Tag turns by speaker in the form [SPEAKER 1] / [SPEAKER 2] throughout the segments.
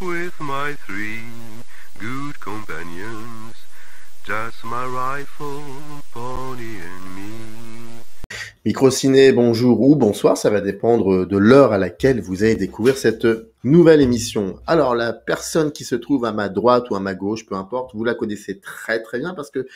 [SPEAKER 1] with my three good companions, just my rifle, pony and me. Microciné, bonjour ou bonsoir, ça va dépendre de l'heure à laquelle vous allez découvrir cette nouvelle émission. Alors la personne qui se trouve à ma droite ou à ma gauche, peu importe, vous la connaissez très très bien parce que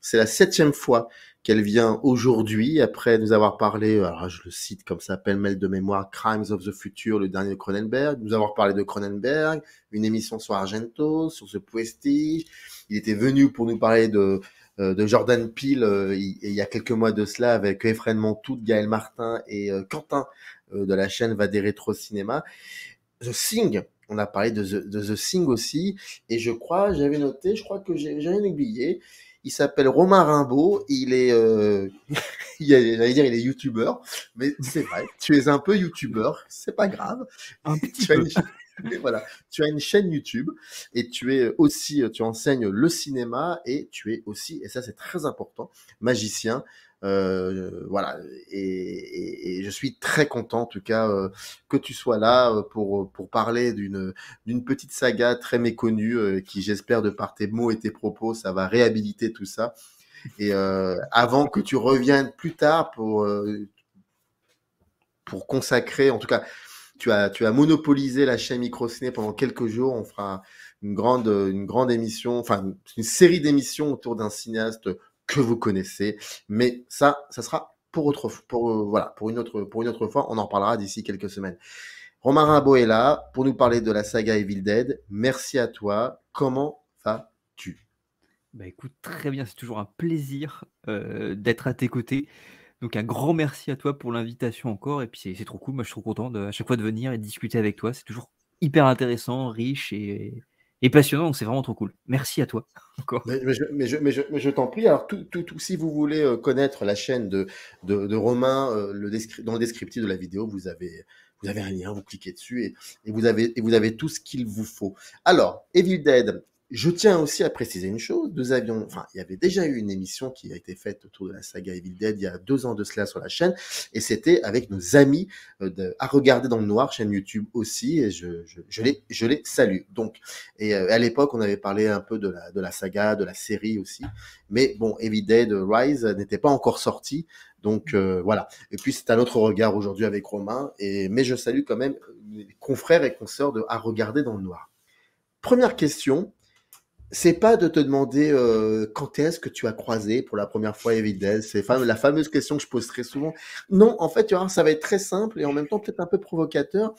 [SPEAKER 1] c'est la septième fois qu'elle vient aujourd'hui après nous avoir parlé, alors je le cite comme ça, pêle de mémoire, Crimes of the Future, le dernier de Cronenberg, nous avoir parlé de Cronenberg, une émission sur Argento, sur ce prestige. Il était venu pour nous parler de, euh, de Jordan Peele euh, il y a quelques mois de cela avec Efren Montout, Gaël Martin et euh, Quentin de la chaîne Va des Rétro Cinéma. The Sing, on a parlé de The, de The Sing aussi, et je crois, j'avais noté, je crois que j'ai rien oublié, il s'appelle Romain Rimbaud. Il est, euh, j'allais dire, il est youtubeur, mais c'est vrai. tu es un peu youtubeur, c'est pas grave. tu, as une, voilà, tu as une chaîne YouTube et tu es aussi, tu enseignes le cinéma et tu es aussi, et ça c'est très important, magicien. Euh, voilà, et, je suis très content en tout cas euh, que tu sois là euh, pour, pour parler d'une petite saga très méconnue qui, j'espère, de par tes mots et tes propos, ça va réhabiliter tout ça. Et avant que tu reviennes plus tard pour, pour consacrer, en tout cas, tu as, tu as monopolisé la chaîne Microciné pendant quelques jours, on fera une grande, une grande émission, enfin une série d'émissions autour d'un cinéaste que vous connaissez. Mais ça, ça sera pour autre, pour, euh, voilà, pour une autre, pour une autre fois. On en reparlera d'ici quelques semaines. Romain Rimbaud est là pour nous parler de la saga Evil Dead. Merci à toi. Comment vas-tu
[SPEAKER 2] Bah écoute, très bien. C'est toujours un plaisir euh, d'être à tes côtés. Donc un grand merci à toi pour l'invitation encore. Et puis c'est trop cool. Moi, je suis trop content de, à chaque fois de venir et de discuter avec toi. C'est toujours hyper intéressant, riche et et passionnant, donc c'est vraiment trop cool. Merci à toi.
[SPEAKER 1] Mais, je, t'en prie. Alors, tout, si vous voulez euh, connaître la chaîne de, de, Romain, euh, le dans le descriptif de la vidéo, vous avez, vous avez un lien, vous cliquez dessus et, et vous, avez, et vous avez tout ce qu'il vous faut. Alors, Evil Dead, je tiens aussi à préciser une chose. Nous avions, enfin, il y avait déjà eu une émission qui a été faite autour de la saga Evil Dead il y a deux ans de cela sur la chaîne, et c'était avec nos amis euh, de, à regarder dans le noir, chaîne YouTube aussi, et je, je, les, je les salue. Donc, et euh, à l'époque, on avait parlé un peu de la, de la saga, de la série aussi, mais bon, Evil Dead Rise n'était pas encore sorti, donc euh, voilà. Et puis c'est un autre regard aujourd'hui avec Romain, et mais je salue quand même mes confrères et consoeurs de à regarder dans le noir. Première question c'est pas de te demander euh, quand est-ce que tu as croisé pour la première fois Evidez, C'est la fameuse question que je pose très souvent. Non, en fait, tu vois, ça va être très simple et en même temps peut-être un peu provocateur.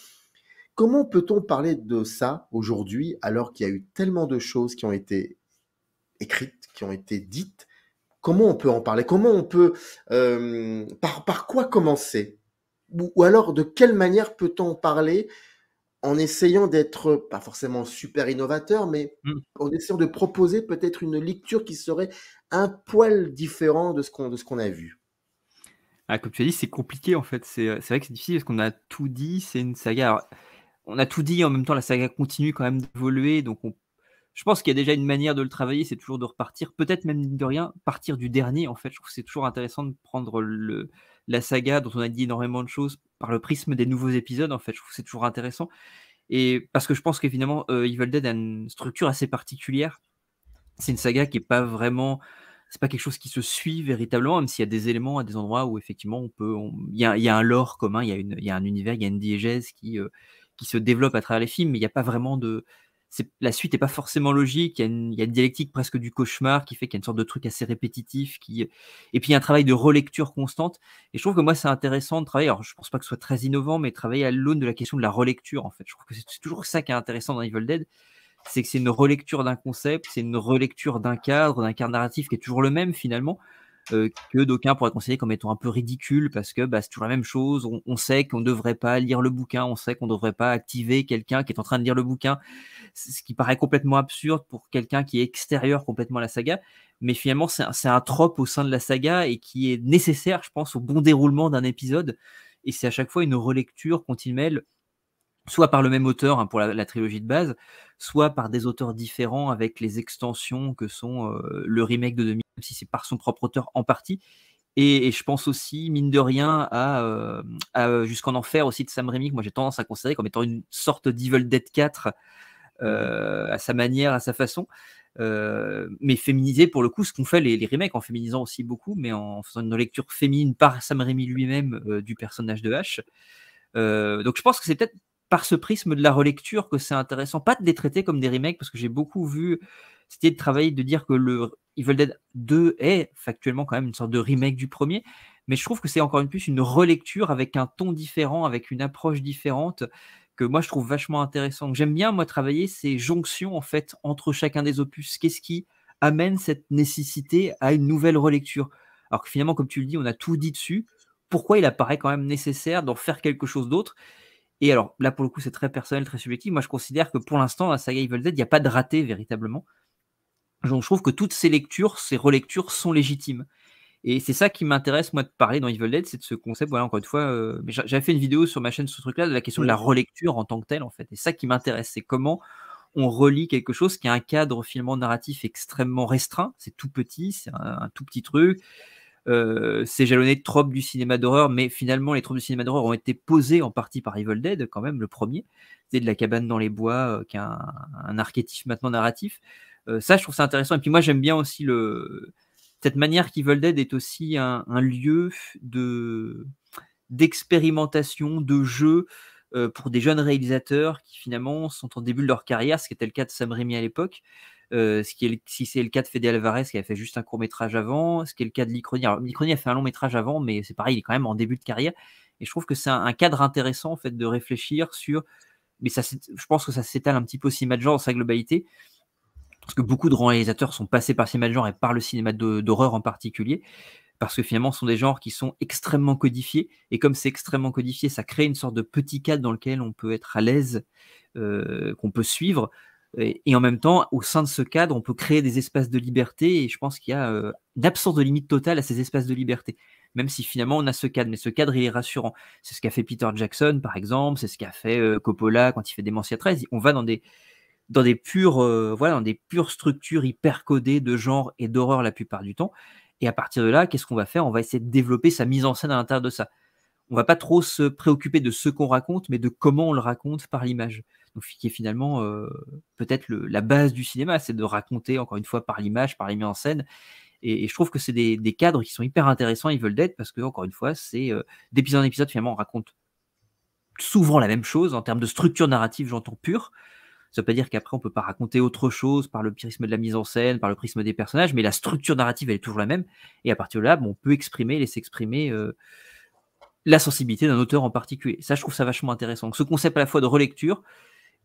[SPEAKER 1] Comment peut-on parler de ça aujourd'hui alors qu'il y a eu tellement de choses qui ont été écrites, qui ont été dites Comment on peut en parler Comment on peut euh, par, quoi commencer ou alors de quelle manière peut-on parler en essayant d'être pas forcément super innovateur, mais mmh. en essayant de proposer peut-être une lecture qui serait un poil différent de ce qu'on qu'on a vu.
[SPEAKER 2] Ah, comme tu as dit, c'est compliqué en fait. C'est vrai que c'est difficile parce qu'on a tout dit. C'est une saga. on a tout dit en même temps, la saga continue quand même d'évoluer. Donc je pense qu'il y a déjà une manière de le travailler, c'est toujours de repartir, peut-être même de rien, partir du dernier en fait. Je trouve que c'est toujours intéressant de prendre le, la saga dont on a dit énormément de choses par le prisme des nouveaux épisodes, en fait. Je trouve c'est toujours intéressant. Et parce que je pense qu'évidemment, euh, Evil Dead a une structure assez particulière. C'est une saga qui n'est pas vraiment. C'est pas quelque chose qui se suit véritablement, même s'il y a des éléments à des endroits où effectivement on peut. Il, y a, un lore commun, il y a, un univers, il y a une diégèse qui, euh, qui se développe à travers les films, mais il n'y a pas vraiment de la suite n'est pas forcément logique. Il y, a une, dialectique presque du cauchemar qui fait qu'il y a une sorte de truc assez répétitif. Qui... Et puis, il y a un travail de relecture constante. Et je trouve que moi, c'est intéressant de travailler. Alors, je ne pense pas que ce soit très innovant, mais travailler à l'aune de la question de la relecture, en fait. Je trouve que c'est, c'est toujours ça qui est intéressant dans Evil Dead. C'est que c'est une relecture d'un concept, c'est une relecture d'un cadre, d'un cadre narratif qui est toujours le même, finalement, euh, que d'aucuns pourraient considérer comme étant un peu ridicule parce que bah, c'est toujours la même chose. On, sait qu'on ne devrait pas lire le bouquin, on sait qu'on ne devrait pas activer quelqu'un qui est en train de lire le bouquin, ce qui paraît complètement absurde pour quelqu'un qui est extérieur complètement à la saga. Mais finalement, c'est un, un trope au sein de la saga et qui est nécessaire, je pense, au bon déroulement d'un épisode. Et c'est à chaque fois une relecture mêle, soit par le même auteur hein, pour la trilogie de base, soit par des auteurs différents avec les extensions que sont le remake de 2000, si c'est par son propre auteur en partie. Et, je pense aussi, mine de rien, à, Jusqu'en Enfer aussi de Sam Raimi, que moi j'ai tendance à considérer comme étant une sorte d'Evil Dead 4 mmh à sa manière, à sa façon. mais féminisé pour le coup ce qu'ont fait les, les, remakes en féminisant aussi beaucoup, mais en faisant une lecture féminine par Sam Raimi lui-même du personnage de H. donc je pense que c'est peut-être par ce prisme de la relecture que c'est intéressant, pas de les traiter comme des remakes, parce que j'ai beaucoup vu, c'était de travailler, de dire que le Evil Dead 2 est factuellement quand même une sorte de remake du premier, mais je trouve que c'est encore une plus une relecture avec un ton différent, avec une approche différente, que moi je trouve vachement intéressant. J'aime bien, moi, travailler ces jonctions, en fait, entre chacun des opus. Qu'est-ce qui amène cette nécessité à une nouvelle relecture Alors que finalement, comme tu le dis, on a tout dit dessus. Pourquoi il apparaît quand même nécessaire d'en faire quelque chose d'autre et alors là, pour le coup, c'est très personnel, très subjectif. Moi, je considère que pour l'instant, la saga Evil Dead, il n'y a pas de raté véritablement. Donc, je trouve que toutes ces lectures, ces relectures sont légitimes. Et c'est ça qui m'intéresse, moi, de parler dans Evil Dead, c'est de ce concept. Voilà, encore une fois, euh, j'avais fait une vidéo sur ma chaîne sur ce truc-là, de la question de la relecture en tant que telle, en fait. Et ça qui m'intéresse, c'est comment on relit quelque chose qui a un cadre finalement narratif extrêmement restreint. C'est tout petit, c'est un, tout petit truc. Euh, c'est jalonné de tropes du cinéma d'horreur, mais finalement, les tropes du cinéma d'horreur ont été posées en partie par Evil Dead, quand même, le premier. C'est de la cabane dans les bois, euh, qui un, archétype maintenant narratif. Euh, ça, je trouve ça intéressant. Et puis moi, j'aime bien aussi le... cette manière qu'Evil Dead est aussi un, lieu de d'expérimentation, de jeu pour des jeunes réalisateurs qui finalement sont en début de leur carrière, ce qui était le cas de Sam Raimi à l'époque. Euh, ce qui est si c'est le cas de Fede Alvarez qui a fait juste un court métrage avant, ce qui est le cas de Licroni. Alors, a fait un long métrage avant, mais c'est pareil, il est quand même en début de carrière. Et je trouve que c'est un, cadre intéressant en fait de réfléchir sur. Mais ça, je pense que ça s'étale un petit peu au cinéma de genre dans sa globalité. Parce que beaucoup de grands réalisateurs sont passés par le cinéma de genre et par le cinéma d'horreur en particulier parce que finalement, ce sont des genres qui sont extrêmement codifiés. Et comme c'est extrêmement codifié, ça crée une sorte de petit cadre dans lequel on peut être à l'aise, euh, qu'on peut suivre. Et, en même temps, au sein de ce cadre, on peut créer des espaces de liberté. Et je pense qu'il y a euh, une absence de limite totale à ces espaces de liberté. Même si finalement on a ce cadre, mais ce cadre il est rassurant. C'est ce qu'a fait Peter Jackson, par exemple. C'est ce qu'a fait euh, Coppola quand il fait Démentia 13. On va dans des dans des pures euh, voilà dans des pures structures hyper codées de genre et d'horreur la plupart du temps. Et à partir de là, qu'est-ce qu'on va faire On va essayer de développer sa mise en scène à l'intérieur de ça. On va pas trop se préoccuper de ce qu'on raconte, mais de comment on le raconte par l'image qui est finalement euh, peut-être la base du cinéma, c'est de raconter encore une fois par l'image, par les mises en scène. Et, je trouve que c'est des, cadres qui sont hyper intéressants, Ils veulent d'être parce que encore une fois, c'est euh, d'épisode en épisode finalement on raconte souvent la même chose en termes de structure narrative, j'entends pure. Ça ne veut pas dire qu'après on peut pas raconter autre chose par le prisme de la mise en scène, par le prisme des personnages, mais la structure narrative elle est toujours la même. Et à partir de là, on peut exprimer, laisser exprimer euh, la sensibilité d'un auteur en particulier. Ça, je trouve ça vachement intéressant. Donc, ce concept à la fois de relecture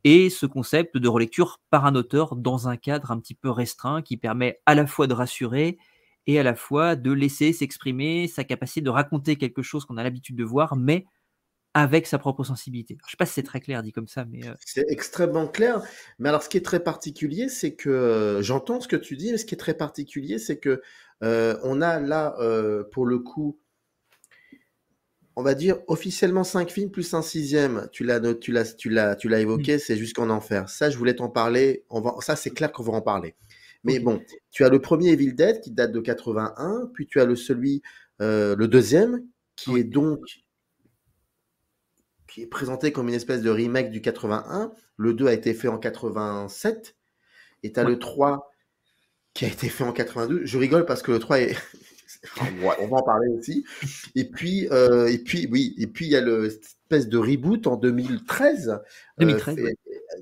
[SPEAKER 2] et ce concept de relecture par un auteur dans un cadre un petit peu restreint qui permet à la fois de rassurer et à la fois de laisser s'exprimer sa capacité de raconter quelque chose qu'on a l'habitude de voir, mais avec sa propre sensibilité. je ne sais pas si c'est très clair dit comme ça, mais... Euh,
[SPEAKER 1] c'est extrêmement clair. Mais alors ce qui est très particulier, c'est que euh, j'entends ce que tu dis, mais ce qui est très particulier, c'est que euh, on a là, pour le coup, on va dire officiellement cinq films plus un sixième. Tu l'as, tu l'as, tu l'as, tu l'as évoqué, mm. c'est jusqu'en enfer. Ça, je voulais t'en parler. ça, c'est mm. clair qu'on va en parler. Mais bon, tu as le premier Evil Dead qui date de 81, puis tu as le celui, euh, le deuxième, qui est donc qui est présenté comme une espèce de remake du 81. Le 2 a été fait en 87. Et tu as le 3 qui a été fait en 92. Je rigole parce que le 3 est, on va en parler aussi. Et puis, euh, et puis, oui, et puis il y a le espèce de reboot en 2013. 2013 euh,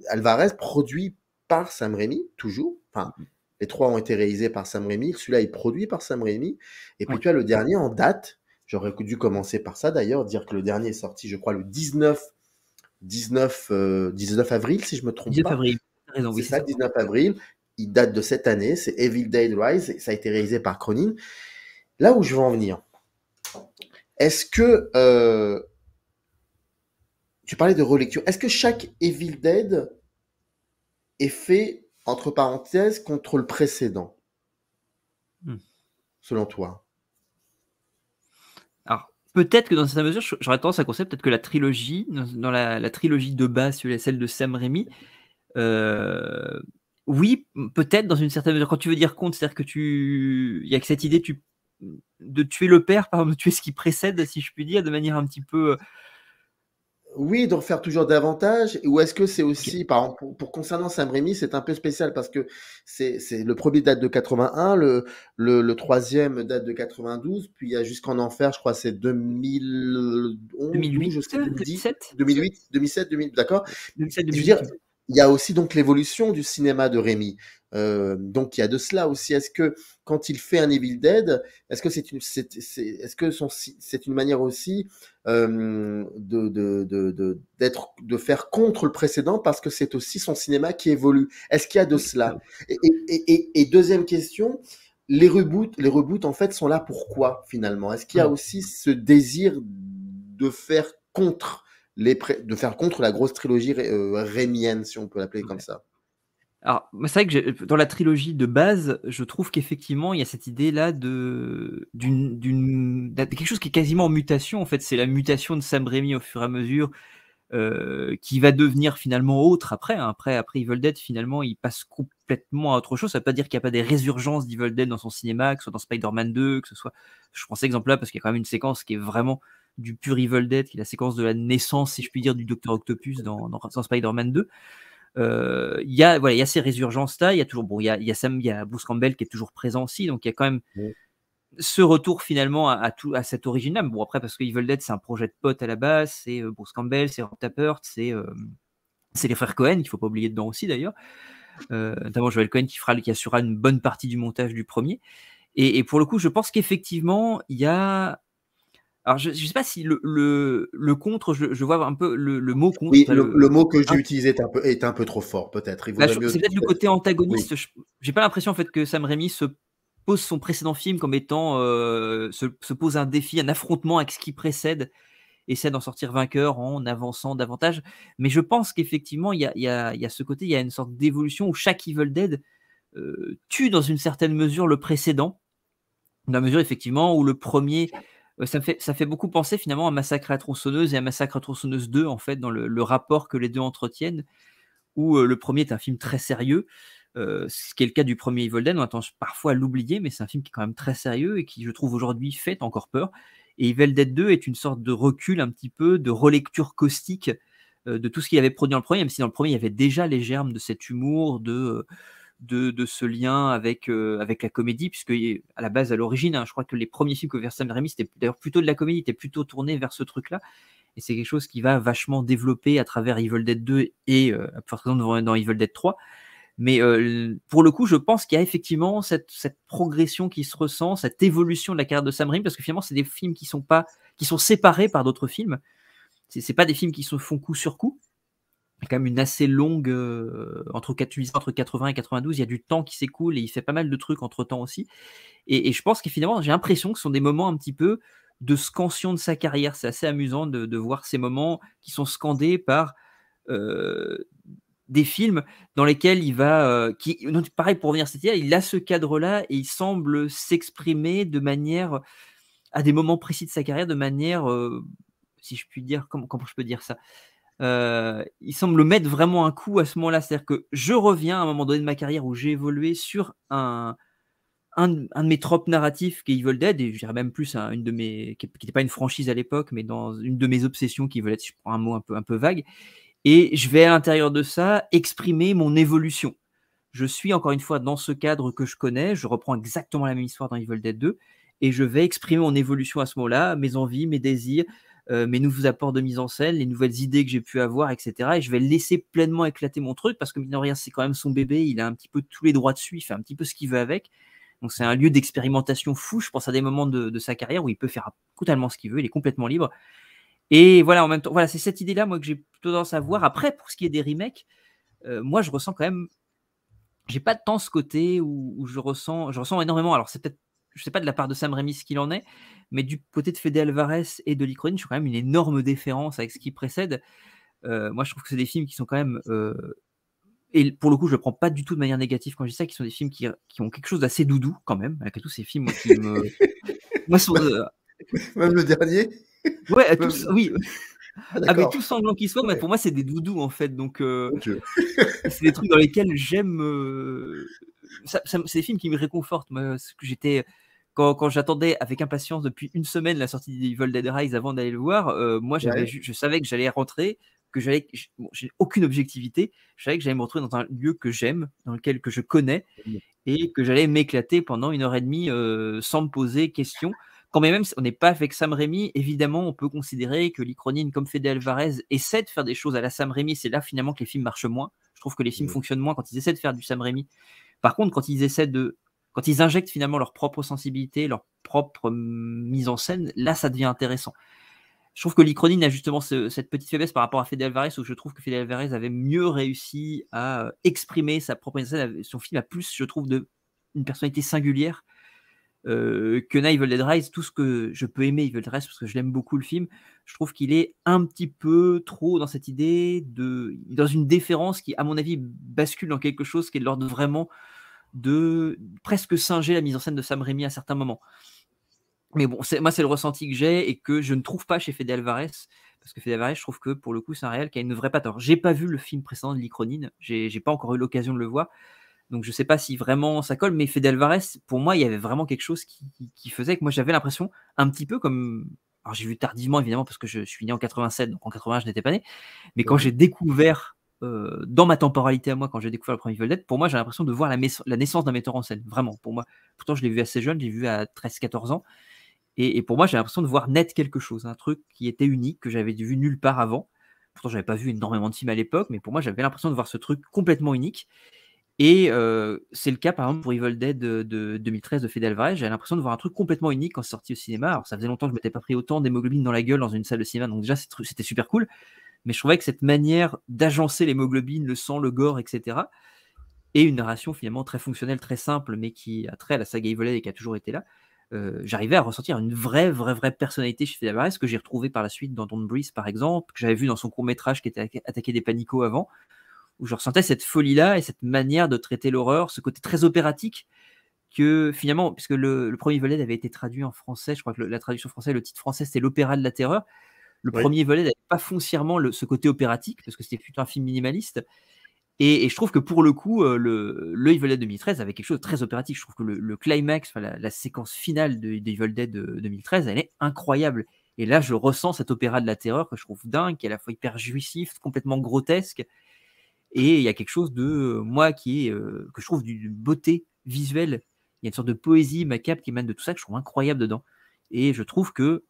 [SPEAKER 1] Alvarez produit par Sam Raimi, toujours. Enfin, les trois ont été réalisés par Sam Raimi. Celui-là est produit par Sam Raimi. Et puis tu as le dernier en date. J'aurais dû commencer par ça d'ailleurs, dire que le dernier est sorti, je crois, le 19, 19, 19 avril, si je me trompe 19 pas. avril. C'est ça, 19 avril. Il date de cette année. C'est Evil Dead Rise. ça a été réalisé par Cronin là où je veux en venir, est-ce que euh, tu parlais de relecture, est-ce que chaque Evil Dead est fait entre parenthèses contre
[SPEAKER 2] le précédent, hmm. selon toi Alors peut-être que dans certaine mesure, j'aurais tendance à concevoir peut-être que la trilogie, dans, la, trilogie de base, celle de Sam Raimi, euh, oui, peut-être dans une certaine mesure. Quand tu veux dire compte c'est-à-dire que tu, il y a que cette idée, tu de tuer le père, par exemple, de tuer ce qui précède, si je puis dire, de manière un petit peu. Euh, oui, d'en faire toujours
[SPEAKER 1] davantage. Ou est-ce que c'est aussi, par pour, concernant Sam c'est un peu spécial parce que c'est le premier date de 81, le, le, troisième date de 92, puis il y a Jusqu'en Enfer, je crois, c'est 2011, 2008, 2007, 2008, 2007, 2000, d'accord 2007, 2008 il y a aussi donc l'évolution du cinéma de Rémi. Euh, donc il y a de cela aussi. Est-ce que quand il fait un Evil Dead, est-ce que c'est une, manière aussi euh, de, faire contre le précédent parce que c'est aussi son cinéma qui évolue. Est-ce qu'il y a de cela et, deuxième question, les reboots, les reboots en fait sont là pourquoi finalement Est-ce qu'il y a hmm. aussi ce désir de faire contre de faire contre la grosse trilogie euh, rémienne, si on peut l'appeler comme ça.
[SPEAKER 2] Alors, c'est vrai que dans la trilogie de base, je trouve qu'effectivement, il y a cette idée-là de, d'une, quelque chose qui est quasiment en mutation. En fait, c'est la mutation de Sam Raimi au fur et à mesure, euh, qui va devenir finalement autre après. Hein. Après, après Evil Dead, finalement, il passe complètement à autre chose. Ça veut pas dire qu'il n'y a pas des résurgences d'Evil Dead dans son cinéma, que ce soit dans Spider-Man 2, que ce soit. Je prends cet exemple-là parce qu'il y a quand même une séquence qui est vraiment du pur Evil Dead, qui est la séquence de la naissance, si je puis dire, du Docteur Octopus dans, Spider-Man 2. Euh, il y a voilà, il y a ces résurgences-là. Il y a toujours bon, il y a, Sam, il Bruce Campbell qui est toujours présent aussi, donc il y a quand même ce retour finalement à, tout à cette origine bon après parce que Evil Dead c'est un projet de pote à la base, c'est euh, Bruce Campbell, c'est Rob Tappert, euh, c'est les frères Cohen qu'il ne faut pas oublier dedans aussi d'ailleurs. notamment Joel Cohen qui fera qui assurera une bonne partie du montage du premier. Et, et pour le coup, je pense qu'effectivement, il y a alors, je ne sais pas si le, le, le contre, je, je, vois un peu le, le mot contre. Oui, le, mot que j'ai ah.
[SPEAKER 1] utilisé est un, peu, est un peu trop fort, peut-être. Bah, c'est peut-être le côté
[SPEAKER 2] antagoniste. Je J'ai pas l'impression en fait que Sam Raimi se pose son précédent film comme étant euh, se, pose un défi, un affrontement avec ce qui précède, et essaie d'en sortir vainqueur en avançant davantage. Mais je pense qu'effectivement, il y a, y, a, y a, ce côté, il y a une sorte d'évolution où chaque Evil Dead euh, tue dans une certaine mesure le précédent, dans la mesure effectivement où le premier ça, fait, beaucoup penser finalement à Massacre à tronçonneuse et à Massacre à tronçonneuse 2, en fait, dans le, rapport que les deux entretiennent, où le premier est un film très sérieux, ce qui est le cas du premier Evil Dead, on a parfois à l'oublier, mais c'est un film qui est quand même très sérieux et qui, je trouve, aujourd'hui fait encore peur. Et Evil Dead 2 est une sorte de recul un petit peu, de relecture caustique de tout ce qu'il avait produit dans le premier, même si dans le premier, il y avait déjà les germes de cet humour, de, de, ce lien avec, euh, avec la comédie, puisque à la base, à l'origine, hein, je crois que les premiers films que vers Sam Raimi, c'était d'ailleurs plutôt de la comédie, était plutôt tourné vers ce truc-là. Et c'est quelque chose qui va vachement développer à travers Evil Dead 2 et euh, dans, dans Evil Dead 3. Mais euh, pour le coup, je pense qu'il y a effectivement cette, progression qui se ressent, cette évolution de la carrière de Sam Raimi, parce que finalement, c'est des films qui sont pas, qui sont séparés par d'autres films. C'est pas des films qui se font coup sur coup, quand même une assez longue euh, entre, entre 80 et 92. Il y a du temps qui s'écoule et il fait pas mal de trucs entre temps aussi. Et, je pense que finalement, j'ai l'impression que ce sont des moments un petit peu de scansion de sa carrière. C'est assez amusant de, voir ces moments qui sont scandés par euh, des films dans lesquels il va. Euh, qui, pareil pour revenir à cette il a ce cadre-là et il semble s'exprimer de manière. à des moments précis de sa carrière, de manière. si je puis dire, comment je peux dire ça euh, il semble mettre vraiment un coup à ce moment-là. C'est-à-dire que je reviens à un moment donné de ma carrière où j'ai évolué sur un, un, de mes tropes narratifs qui est Evil Dead, et je dirais même plus à une de mes, qui n'était pas une franchise à l'époque, mais dans une de mes obsessions qui veulent être, je prends un mot un peu, un peu vague, et je vais à l'intérieur de ça exprimer mon évolution. Je suis encore une fois dans ce cadre que je connais, je reprends exactement la même histoire dans Evil Dead 2, et je vais exprimer mon évolution à ce moment-là, mes envies, mes désirs, euh, mes nouveaux apports de mise en scène, les nouvelles idées que j'ai pu avoir, etc. Et je vais laisser pleinement éclater mon truc parce que, mine de rien, c'est quand même son bébé, il a un petit peu tous les droits dessus, il fait un petit peu ce qu'il veut avec. Donc, c'est un lieu d'expérimentation fou. Je pense à des moments de, sa carrière où il peut faire totalement ce qu'il veut, il est complètement libre. Et voilà, en même temps, voilà, c'est cette idée-là, moi, que j'ai plutôt tendance à voir. Après, pour ce qui est des remakes, euh, moi, je ressens quand même j'ai pas de temps ce côté où, où, je ressens, je ressens énormément. Alors c'est peut-être je ne sais pas de la part de Sam Raimi ce qu'il en est, mais du côté de Fede Alvarez et de Lee je trouve quand même une énorme déférence avec ce qui précède. Euh, moi, je trouve que c'est des films qui sont quand même. Euh, et pour le coup, je ne le prends pas du tout de manière négative quand je dis ça, qui sont des films qui, qui ont quelque chose d'assez doudou quand même, avec tous ces films qui me. moi, euh, Même le dernier Ouais, oui. avec ah, ah, tout sanglant qu'il soit, mais pour moi, c'est des doudous en fait. Donc, c'est des trucs dans lesquels j'aime. c'est des films qui me réconfortent. Moi, j'étais, quand, j'attendais avec impatience depuis une semaine la sortie d'Evil Dead Rise avant d'aller le voir, euh, moi je, savais que j'allais rentrer, que j'allais, j'ai aucune objectivité, je savais que j'allais me retrouver dans un lieu que j'aime, dans lequel que je connais, et que j'allais m'éclater pendant une heure et demie euh, sans me poser question. Quand même, on n'est pas avec Sam Raimi, évidemment, on peut considérer que Licronine, comme Fede Alvarez, essaie de faire des choses à la Sam Raimi. C'est là finalement que les films marchent moins. Je trouve que les films fonctionnent moins quand ils essaient de faire du Sam Raimi. Par contre, quand ils essaient de quand ils injectent finalement leur propre sensibilité, leur propre mm, mise en scène, là, ça devient intéressant. Je trouve que l'Icronine a justement cette petite faiblesse par rapport à Fede Alvarez, où je trouve que Fede Alvarez avait mieux réussi à euh, exprimer sa propre mise en scène. Son film a plus, je trouve, de, une personnalité singulière euh, que Na Evil Rise. Tout ce que je peux aimer Evil Dead Rise, parce que je l'aime beaucoup le film, je trouve qu'il est un petit peu trop dans cette idée, de, dans une déférence qui, à mon avis, bascule dans quelque chose qui est de l'ordre vraiment de presque singer la mise en scène de Sam Raimi à certains moments. Mais bon, moi, c'est le ressenti que j'ai et que je ne trouve pas chez Fede Alvarez. Parce que Fede Alvarez, je trouve que pour le coup, c'est un réel qui a une vraie patte. Alors, j'ai pas vu le film précédent de Licronine, j'ai pas encore eu l'occasion de le voir. Donc, je sais pas si vraiment ça colle, mais Fede Alvarez, pour moi, il y avait vraiment quelque chose qui, faisait que moi, j'avais l'impression, un petit peu comme. Alors, j'ai vu tardivement, évidemment, parce que je, je suis né en 87, donc en 80, je n'étais pas né. Mais quand j'ai découvert euh, dans ma temporalité à moi, quand j'ai découvert le premier Evil Dead, pour moi, j'ai l'impression de voir la, naissance d'un metteur en scène, vraiment, pour moi. Pourtant, je l'ai vu assez jeune, j'ai vu à 13-14 ans. Et, pour moi, j'ai l'impression de voir net quelque chose, un truc qui était unique, que j'avais vu nulle part avant. Pourtant, j'avais pas vu énormément de films à l'époque, mais pour moi, j'avais l'impression de voir ce truc complètement unique. Et euh, c'est le cas, par exemple, pour Evil Dead de, 2013 de Fede Alvarez. J'avais l'impression de voir un truc complètement unique quand c'est sorti au cinéma. Alors, ça faisait longtemps que je m'étais pas pris autant d'hémoglobine dans la gueule dans une salle de cinéma, donc déjà, c'était super cool. Mais je trouvais que cette manière d'agencer l'hémoglobine, le sang, le gore, etc., et une narration finalement très fonctionnelle, très simple, mais qui a trait à la saga Evolet et qui a toujours été là, euh, j'arrivais à ressentir une vraie, vraie, vraie personnalité chez ce que j'ai retrouvé par la suite dans Don't Breeze, par exemple, que j'avais vu dans son court métrage qui était attaqué des panicots avant, où je ressentais cette folie-là et cette manière de traiter l'horreur, ce côté très opératique que finalement, puisque le, premier volet avait été traduit en français, je crois que la traduction française, le titre français, c'était l'opéra de la terreur. Le premier volet n'avait pas foncièrement le, ce côté opératique, parce que c'était plutôt un film minimaliste. Et, je trouve que pour le coup, euh, le, le, Evil Dead 2013 avait quelque chose de très opératique. Je trouve que le, climax, la, séquence finale de, de, Evil Dead 2013, euh, elle est incroyable. Et là, je ressens cet opéra de la terreur que je trouve dingue, qui est à la fois hyper jouissif, complètement grotesque. Et il y a quelque chose de euh, moi qui est, que je trouve d'une beauté visuelle. Il y a une sorte de poésie macabre qui mène de tout ça que je trouve incroyable dedans. Et je trouve que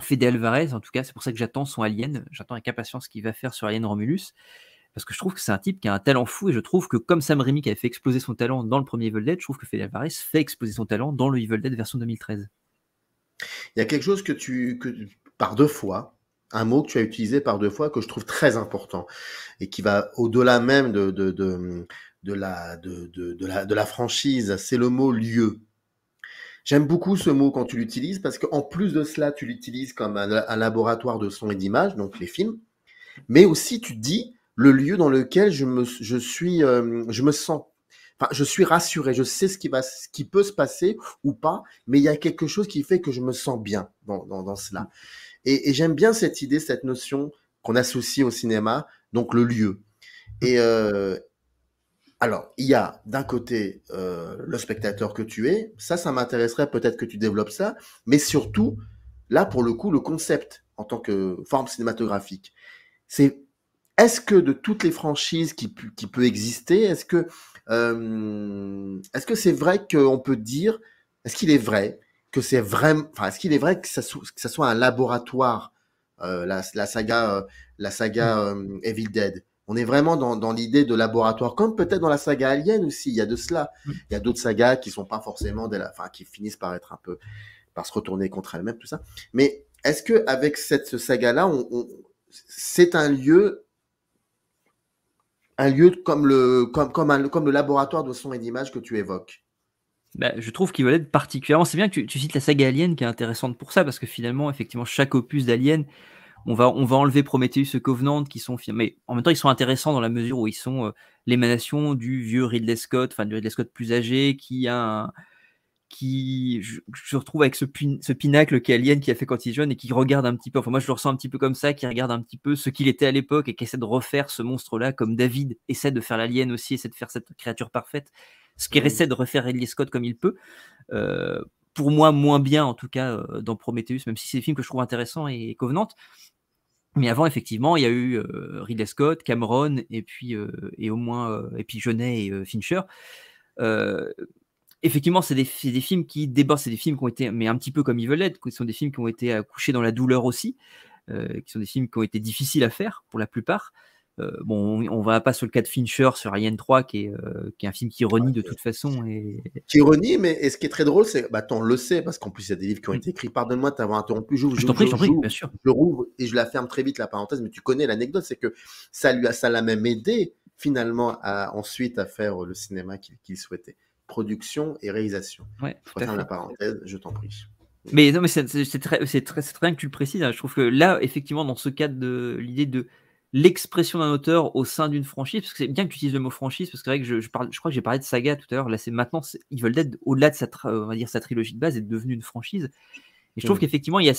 [SPEAKER 2] Fede Alvarez, en tout cas, c'est pour ça que j'attends son Alien, j'attends avec impatience ce qu'il va faire sur Alien Romulus, parce que je trouve que c'est un type qui a un talent fou, et je trouve que comme Sam Raimi qui avait fait exploser son talent dans le premier Evil Dead, je trouve que Fede Alvarez fait exploser son talent dans le Evil Dead version 2013.
[SPEAKER 1] Il y a quelque chose que tu, que, par deux fois, un mot que tu as utilisé par deux fois que je trouve très important et qui va au-delà même la, de, de la franchise, c'est le mot lieu. J'aime beaucoup ce mot quand tu l'utilises parce qu'en plus de cela, tu l'utilises comme un, laboratoire de son et d'image, donc les films, mais aussi tu dis le lieu dans lequel je me, suis, euh, je me sens. Enfin, je suis rassuré, je sais ce qui, va, ce qui peut se passer ou pas, mais il y a quelque chose qui fait que je me sens bien dans, dans, cela. Et, j'aime bien cette idée, cette notion qu'on associe au cinéma, donc le lieu. Et, euh, alors, il y a d'un côté euh, le spectateur que tu es, ça, ça m'intéresserait peut-être que tu développes ça, mais surtout, là, pour le coup, le concept en tant que forme cinématographique. C'est est-ce que de toutes les franchises qui, qui peut exister, est-ce que euh, est-ce que c'est vrai qu'on peut dire, est-ce qu'il est vrai que c'est vraiment, enfin, est-ce qu'il est vrai que ça, soit un laboratoire, euh, la, la, saga, euh, la saga mmh. Evil Dead, on est vraiment dans, l'idée de laboratoire, comme peut-être dans la saga Alien aussi. Il y a de cela. Mm. Il y a d'autres sagas qui sont pas forcément, la, enfin, qui finissent par être un peu, par se retourner contre elles-mêmes, tout ça. Mais est-ce que avec cette saga-là, on, c'est un lieu, un lieu comme le, comme, comme, comme le laboratoire de son et d'image que tu
[SPEAKER 2] évoques bah, je trouve qu'il va l'être particulièrement. C'est bien que tu, tu, cites la saga Alien qui est intéressante pour ça, parce que finalement, effectivement, chaque opus d'Alien on va, on va enlever Prometheus et Covenant qui sont mais en même temps ils sont intéressants dans la mesure où ils sont euh, l'émanation du vieux Ridley Scott, enfin du Ridley Scott plus âgé qui a qui je, retrouve avec ce, ce pinacle qu'est Alien qui a fait quand il est jeune et qui regarde un petit peu, enfin moi je le ressens un petit peu comme ça, qui regarde un petit peu ce qu'il était à l'époque et qui essaie de refaire ce monstre-là comme David essaie de faire l'Alien aussi, essaie de faire cette créature parfaite, ce qui essaie de refaire Ridley Scott comme il peut. Euh, pour moi moins bien en tout cas euh, dans Prometheus, même si c'est des films que je trouve intéressant et Covenant. Mais avant, effectivement, il y a eu euh, Ridley Scott, Cameron, et puis, euh, et au moins, euh, et puis et Fincher. effectivement, c'est des, films qui débordent, c'est des films qui ont été, mais un petit peu comme veulent qui sont des films qui ont été accouchés dans la douleur aussi, qui sont des films qui ont été difficiles à faire pour la plupart. Euh, bon, on, ne va pas sur le cas de Fincher sur Alien 3, qui est, euh, qui est un film qui renie de toute façon. Et...
[SPEAKER 1] Qui renie, mais ce qui est très drôle, c'est, bah, on le sait, parce qu'en plus, il y a des livres qui ont mmh. été écrits. Pardonne-moi de t'avoir interrompu. J'ouvre, je t'en prie, je t'en prie, bien sûr. Je rouvre et je la ferme très vite, la parenthèse, mais tu connais l'anecdote, c'est que ça lui a, ça l'a même aidé, finalement, à, ensuite, à faire euh, le cinéma qu'il souhaitait production et réalisation. Ouais, je ferme la parenthèse, je t'en prie.
[SPEAKER 2] Mais non, mais c'est très, très, très, bien que tu le précises. Hein. Je trouve que là, effectivement, dans ce cadre de l'idée de l'expression d'un auteur au sein d'une franchise, parce que c'est bien que tu utilises le mot franchise, parce que vrai que je, crois que j'ai parlé de saga tout à l'heure, là c'est maintenant, Evil Dead, au-delà de sa, va dire, sa trilogie de base, est devenue une franchise. Et je trouve qu'effectivement, il y a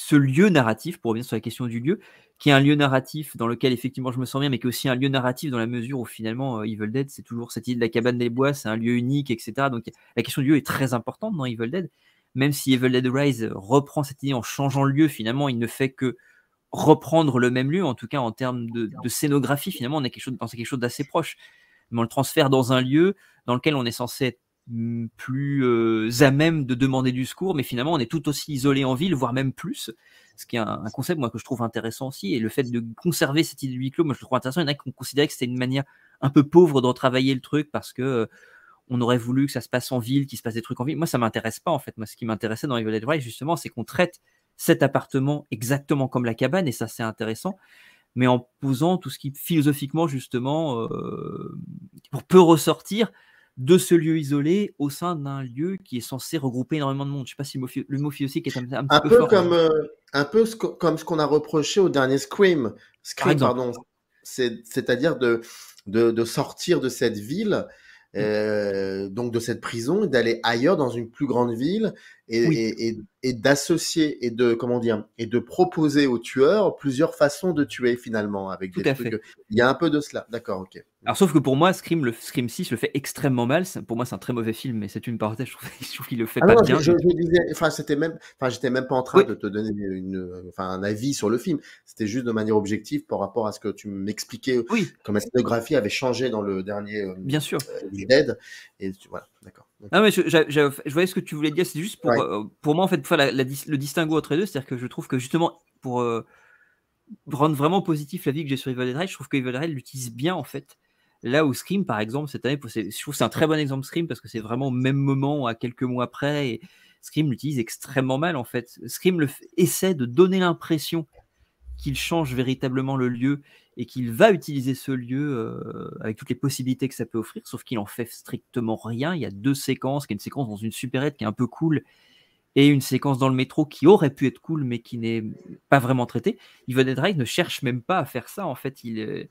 [SPEAKER 2] ce lieu narratif, pour revenir sur la question du lieu, qui est un lieu narratif dans lequel effectivement je me sens bien, mais qui est aussi un lieu narratif dans la mesure où finalement euh, Evil Dead, c'est toujours cette idée de la cabane des bois, c'est un lieu unique, etc. Donc la question du lieu est très importante dans Evil Dead, même si Evil Dead Rise reprend cette idée en changeant le lieu, finalement, il ne fait que reprendre le même lieu, en tout cas en termes de, scénographie. Finalement, on est quelque chose, dans quelque chose d'assez proche. Mais on le transfère dans un lieu dans lequel on est censé être mm, plus euh, à même de demander du secours, mais finalement on est tout aussi isolé en ville, voire même plus, ce qui est un, concept moi que je trouve intéressant aussi, et le fait de conserver cette idée de huis clos, moi je le trouve intéressant, il y en a qui ont considéré que c'était une manière un peu pauvre d'en travailler le truc, parce que euh, on aurait voulu que ça se passe en ville, qu'il se passe des trucs en ville, moi ça m'intéresse pas en fait, moi ce qui m'intéressait dans les Dead Drive justement c'est qu'on traite cet appartement exactement comme la cabane, et ça c'est intéressant, mais en posant tout ce qui philosophiquement justement euh, pour peut ressortir de ce lieu isolé au sein d'un lieu qui est censé regrouper énormément de monde. Je ne sais pas si le mot, est un, peu, Comme,
[SPEAKER 1] euh, un peu ce, comme ce qu'on a reproché au dernier Scream. C'est-à-dire de, de, sortir de cette ville, mm. euh, donc de cette prison, d'aller ailleurs dans une plus grande ville et, d'associer et de comment dire et de proposer aux tueurs plusieurs façons de tuer finalement avec des trucs. Il y a un peu de cela, d'accord, ok.
[SPEAKER 2] Alors sauf que pour moi, Scream, le Scream 6 le fait extrêmement mal. Pour moi, c'est un très mauvais film, mais c'est une parenthèse. Je trouve, le fait ah pas bien. Je, je
[SPEAKER 1] disais, enfin, c'était même, enfin, j'étais même pas en train de te donner une, enfin, un avis sur le film. C'était juste de manière objective par rapport à ce que tu m'expliquais. Oui. Comme la scénographie avait changé dans le dernier. Euh, bien sûr. Euh, Dead. Et voilà,
[SPEAKER 2] d'accord. Non, mais je, voyais ce que tu voulais dire. C'est juste pour, euh, pour moi, en fait, pour faire le distinguo entre les deux. C'est-à-dire que je trouve que justement, pour euh, rendre vraiment positif la vie que j'ai sur Evil je trouve que Evil l'utilise bien, en fait. Là où Scream, par exemple, cette année, je trouve c'est un très bon exemple Scream parce que c'est vraiment au même moment, à quelques mois après. Et Scream l'utilise extrêmement mal, en fait. Scream essaie de donner l'impression qu'il change véritablement le lieu et qu'il va utiliser ce lieu euh, avec toutes les possibilités que ça peut offrir, sauf qu'il en fait strictement rien. Il y a deux séquences, qui une séquence dans une supérette qui est un peu cool, et une séquence dans le métro qui aurait pu être cool, mais qui n'est pas vraiment traitée. Yvon Drake ne cherche même pas à faire ça, en fait. Il,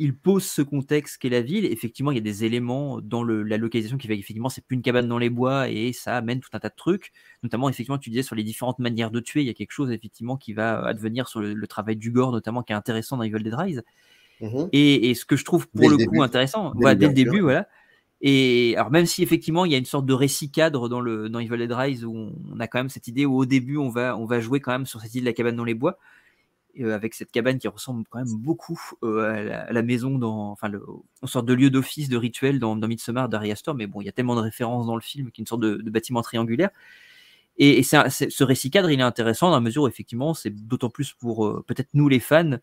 [SPEAKER 2] il pose ce contexte qu'est la ville. Effectivement, il y a des éléments dans la localisation qui fait Effectivement, c'est plus une cabane dans les bois et ça amène tout un tas de trucs. Notamment, effectivement, tu disais sur les différentes manières de tuer, il y a quelque chose effectivement qui va advenir sur le, travail du gore, notamment qui est intéressant dans Evil Dead Rise. Mmh et, ce que je trouve pour le coup intéressant, dès, voilà, bah, le début, voilà. Et alors même si effectivement il y a une sorte de récit cadre dans le dans Evil Dead Rise où on, a quand même cette idée où au début on va on va jouer quand même sur cette idée de la cabane dans les bois, euh, avec cette cabane qui ressemble quand même beaucoup euh, à la, maison dans, enfin, le, une sorte de lieu d'office, de rituel dans, dans Midsommar d'Ari Aster, mais bon, il y a tellement de références dans le film une sorte de, bâtiment triangulaire. Et, ce récit cadre, il est intéressant dans la mesure où effectivement, c'est d'autant plus pour euh, peut-être nous les fans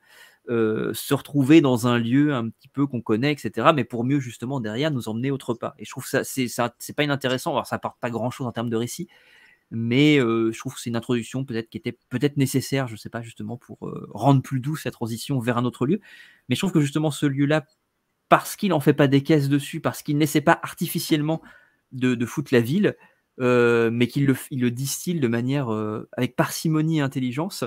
[SPEAKER 2] se retrouver dans un lieu un petit peu qu'on connaît, etc. Mais pour mieux justement derrière nous emmener autre part. Et je trouve ça c'est pas inintéressant. Alors ça apporte pas grand chose en termes de récit, mais je trouve que c'est une introduction peut-être qui était peut-être nécessaire, je ne sais pas justement pour rendre plus douce la transition vers un autre lieu. Mais je trouve que justement ce lieu-là, parce qu'il n'en fait pas des caisses dessus, parce qu'il n'essaie pas artificiellement de, de, foutre la ville, mais qu'il le, le, distille de manière avec parcimonie et intelligence,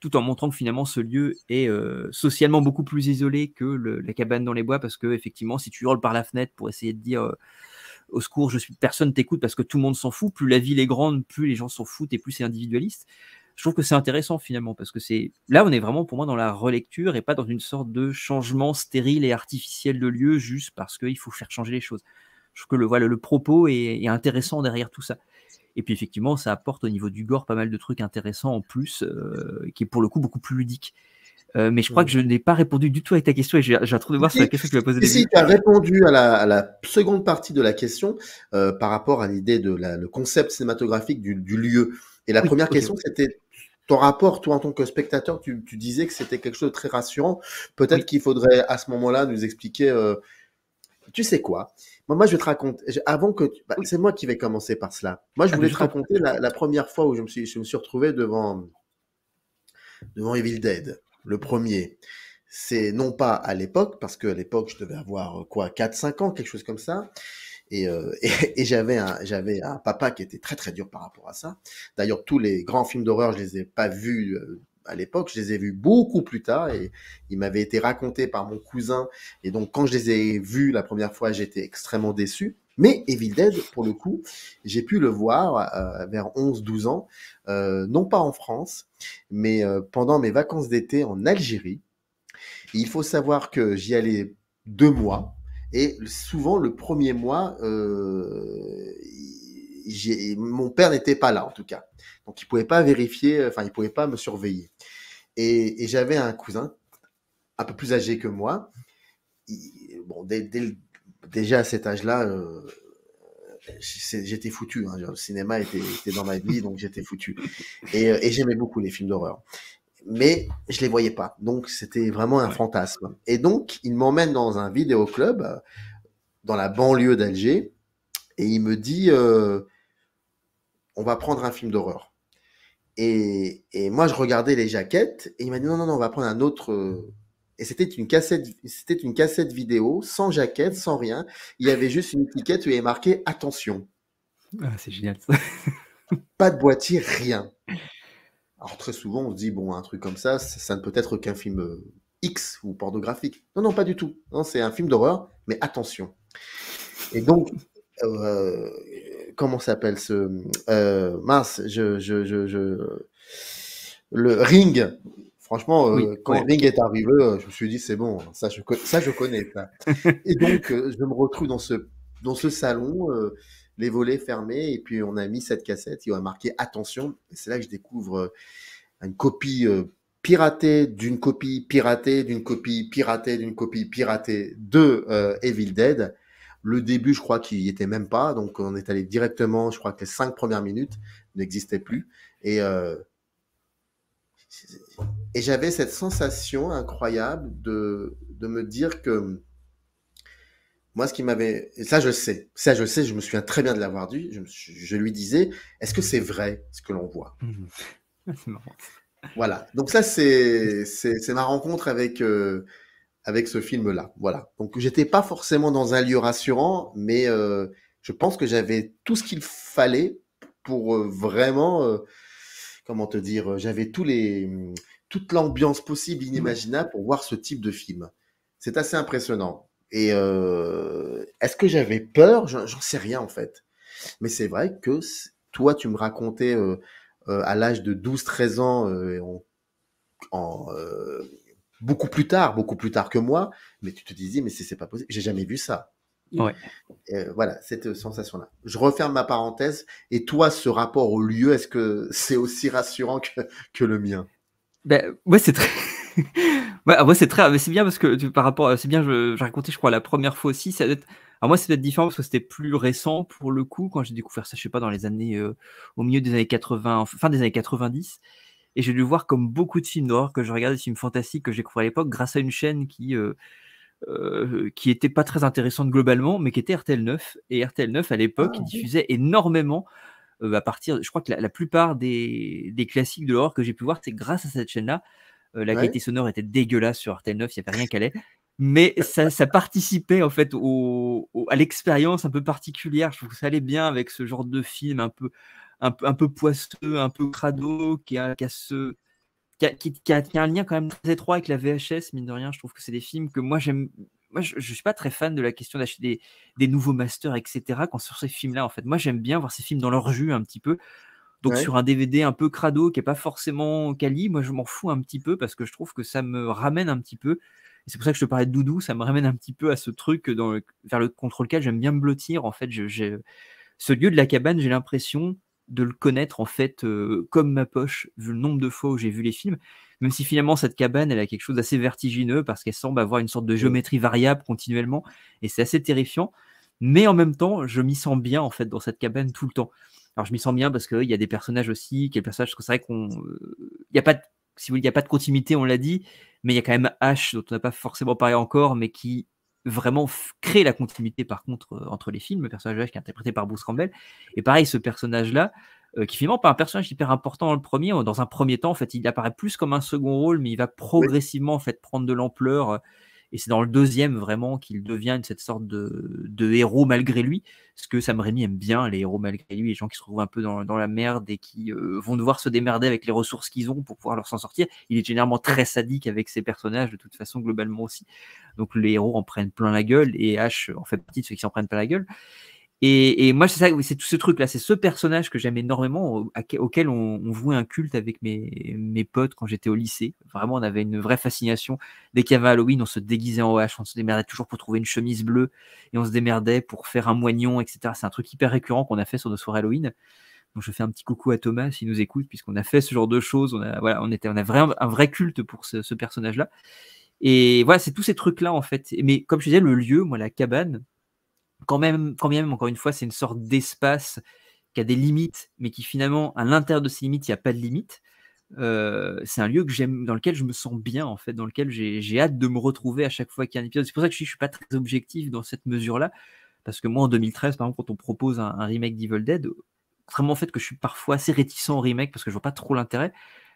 [SPEAKER 2] tout en montrant que finalement ce lieu est socialement beaucoup plus isolé que la cabane dans les bois, parce que effectivement si tu hurles par la fenêtre pour essayer de dire au secours, je suis personne t'écoute parce que tout le monde s'en fout. Plus la ville est grande, plus les gens s'en foutent et plus c'est individualiste. Je trouve que c'est intéressant finalement parce que c'est là on est vraiment pour moi dans la relecture et pas dans une sorte de changement stérile et artificiel de lieu juste parce qu'il faut faire changer les choses. Je trouve que le, voilà, le propos est, intéressant derrière tout ça. Et puis effectivement, ça apporte au niveau du gore pas mal de trucs intéressants en plus, euh, qui est pour le coup beaucoup plus ludique. Euh, mais je crois que je n'ai pas répondu du tout à ta question et j'ai trop de voir sur la question que tu poser posée. Si, tu as répondu à la, seconde partie de la question
[SPEAKER 1] euh, par rapport à l'idée de la, le concept cinématographique du, lieu. Et la première question, c'était ton rapport, toi, en tant que spectateur, tu, tu disais que c'était quelque chose de très rassurant. Peut-être qu'il faudrait à ce moment-là nous expliquer. Euh, tu sais quoi moi, je vais te raconter. Avant que, bah, c'est moi qui vais commencer par cela. Moi, je ah, voulais te raconter la, la première fois où je me suis, je me suis retrouvé devant devant Evil Dead. Le premier, c'est non pas à l'époque, parce qu'à l'époque, je devais avoir euh, quoi, 4-5 ans, quelque chose comme ça. Euh, et, j'avais un, j'avais un papa qui était très très dur par rapport à ça. D'ailleurs, tous les grands films d'horreur, je les ai pas vus euh, à l'époque, je les ai vus beaucoup plus tard et ils m'avaient été racontés par mon cousin. Et donc, quand je les ai vus la première fois, j'étais extrêmement déçu. Mais Evil Dead, pour le coup, j'ai pu le voir euh, vers 11-12 ans, euh, non pas en France, mais euh, pendant mes vacances d'été en Algérie. il faut savoir que j'y allais deux mois, et souvent le premier mois, mon père n'était pas là en tout cas, donc il pouvait pas vérifier, enfin il pouvait pas me surveiller. Et, j'avais un cousin un peu plus âgé que moi. bon, dès, dès, déjà à cet âge-là, euh, j'étais foutu. Hein. le cinéma était, dans ma vie, donc j'étais foutu. Et, euh, j'aimais beaucoup les films d'horreur. Mais je ne les voyais pas. Donc c'était vraiment un fantasme. Et donc, il m'emmène dans un vidéoclub euh, dans la banlieue d'Alger et il me dit on va prendre un film d'horreur. Et, et, moi, je regardais les jaquettes et il m'a dit non, non, non, on va prendre un autre, et c'était une cassette, c'était une cassette vidéo, sans jaquette, sans rien. Il y avait juste une étiquette où il est marqué attention. Ah, c'est génial. Pas de boîtier, rien. Alors très souvent, on se dit bon, un truc comme ça, ça, ne peut être qu'un film euh, X ou pornographique. Non, non, pas du tout. c'est un film d'horreur, mais attention. Et donc, euh, comment s'appelle ce euh, mince, je, je, je, je le Ring Franchement, euh, quand Ring est arrivé, euh, je me suis dit, c'est bon, ça je, ça, je connais. et donc, euh, je me retrouve dans ce, dans ce salon, les volets fermés, et puis on a mis cette cassette, Il y a marqué attention. c'est là que je découvre une copie piratée d'une copie piratée d'une copie piratée d'une copie piratée de Evil Dead. Le début, je crois qu'il n'y était même pas. Donc, on est allé directement, je crois que les cinq premières minutes n'existaient plus. Et et j'avais cette sensation incroyable de, de me dire que moi, ce qui m'avait, ça je sais, ça je sais, je me souviens très bien de l'avoir dit, je, lui disais, est-ce que c'est vrai ce que l'on voit
[SPEAKER 2] mmh
[SPEAKER 1] Voilà, donc ça c'est ma rencontre avec, euh, avec ce film-là. Voilà, donc j'étais pas forcément dans un lieu rassurant, mais euh, je pense que j'avais tout ce qu'il fallait pour euh, vraiment comment te dire, euh, j'avais tous les, hum, toute l'ambiance possible, mmh. inimaginable pour voir ce type de film. C'est assez impressionnant. Et euh, est-ce que j'avais peur J'en sais rien en fait. Mais c'est vrai que toi, tu me racontais euh, à l'âge de 12-13 ans, en, beaucoup plus tard, beaucoup plus tard que moi, mais tu te disais, mais c'est pas possible, j'ai jamais vu ça. Ouais. Euh, voilà, cette euh, sensation-là. Je referme ma parenthèse. Et toi, ce rapport au lieu, est-ce que c'est aussi rassurant
[SPEAKER 2] que, le mien ben, ouais, c'est très. ouais, bah, c'est très. c'est bien parce que par rapport. Euh, c'est bien, je, racontais, je crois, la première fois aussi. Ça moi, c'est peut-être différent parce que c'était plus récent pour le coup, quand j'ai découvert ça, je sais pas, dans les années. au milieu des années 80, fin des années 90. Et j'ai dû voir comme beaucoup de films d'horreur que je regardais, des films fantastiques que j'ai découvert à l'époque, grâce à une chaîne qui. Euh, qui était pas très intéressante globalement, mais qui était RTL 9. Et RTL 9 à l'époque ah, diffusait énormément euh, à partir. Je crois que la, plupart des, des, classiques de l'horreur que j'ai pu voir, c'est grâce à cette chaîne-là. Euh, la qualité sonore était dégueulasse sur RTL 9, il n'y avait rien qu'elle est. Mais ça, participait en fait au, à l'expérience un peu particulière. Je trouve que ça allait bien avec ce genre de film un peu, un, un peu poisseux, un peu crado, qui a, qui a ce, qui a, a, un lien quand même très étroit avec la VHS, mine de rien. Je trouve que c'est des films que moi j'aime. Moi, je, ne suis pas très fan de la question d'acheter des, nouveaux masters, etc. Quand sur ces films-là, en fait, moi j'aime bien voir ces films dans leur jus un petit peu. Donc sur un DVD un peu crado qui est pas forcément quali, moi je m'en fous un petit peu parce que je trouve que ça me ramène un petit peu. Et c'est pour ça que je te parlais de Doudou, ça me ramène un petit peu à ce truc dans vers le contrôle lequel j'aime bien me blottir. En fait, je, ce lieu de la cabane, j'ai l'impression de le connaître en fait euh, comme ma poche, vu le nombre de fois où j'ai vu les films. Même si finalement cette cabane, elle a quelque chose d'assez vertigineux parce qu'elle semble avoir une sorte de mm. géométrie variable continuellement et c'est assez terrifiant. Mais en même temps, je m'y sens bien en fait dans cette cabane tout le temps. Alors je m'y sens bien parce qu'il y a des personnages aussi, quels personnages parce que c'est vrai qu'on, euh, il a pas de, si vous il n'y a pas de continuité, on l'a dit, mais il y a quand même H dont on n'a pas forcément parlé encore, mais qui vraiment créer la continuité par contre euh, entre les films, le personnage qui est interprété par Bruce Campbell. Et pareil, ce personnage-là, euh, qui finalement pas un personnage hyper important dans le premier, dans un premier temps, en fait, il apparaît plus comme un second rôle, mais il va progressivement fait prendre de l'ampleur. Euh, et c'est dans le deuxième vraiment qu'il devient cette sorte de, héros malgré lui. ce que Sam Raimi aime bien les héros malgré lui, les gens qui se trouvent un peu dans, la merde et qui euh, vont devoir se démerder avec les ressources qu'ils ont pour pouvoir leur s'en sortir. Il est généralement très sadique avec ses personnages, de toute façon, globalement aussi. Donc les héros en prennent plein la gueule et H en fait partie de ceux qui s'en prennent pas la gueule. Et, moi, c'est ça, c'est tout ce truc-là, c'est ce personnage que j'aime énormément, auquel on, on, vouait un culte avec mes, mes potes quand j'étais au lycée. Vraiment, on avait une vraie fascination. Dès qu'il y avait Halloween, on se déguisait en OH, on se démerdait toujours pour trouver une chemise bleue, et on se démerdait pour faire un moignon, etc. C'est un truc hyper récurrent qu'on a fait sur nos soirées Halloween. Donc je fais un petit coucou à Thomas s'il nous écoute, puisqu'on a fait ce genre de choses. On a, voilà, on était, on a vraiment un vrai culte pour ce, ce personnage-là. Et voilà, c'est tous ces trucs-là en fait. Mais comme je disais, le lieu, moi, la cabane, quand même, quand même, encore une fois, c'est une sorte d'espace qui a des limites, mais qui finalement, à l'intérieur de ces limites, il n'y a pas de limite. Euh, c'est un lieu que j'aime, dans lequel je me sens bien, en fait, dans lequel j'ai hâte de me retrouver à chaque fois qu'il y a un épisode. C'est pour ça que je ne suis pas très objectif dans cette mesure-là, parce que moi, en 2013, par exemple, quand on propose un, un remake d'Evil Dead, vraiment en fait que je suis parfois assez réticent au remake parce que je ne vois pas trop l'intérêt.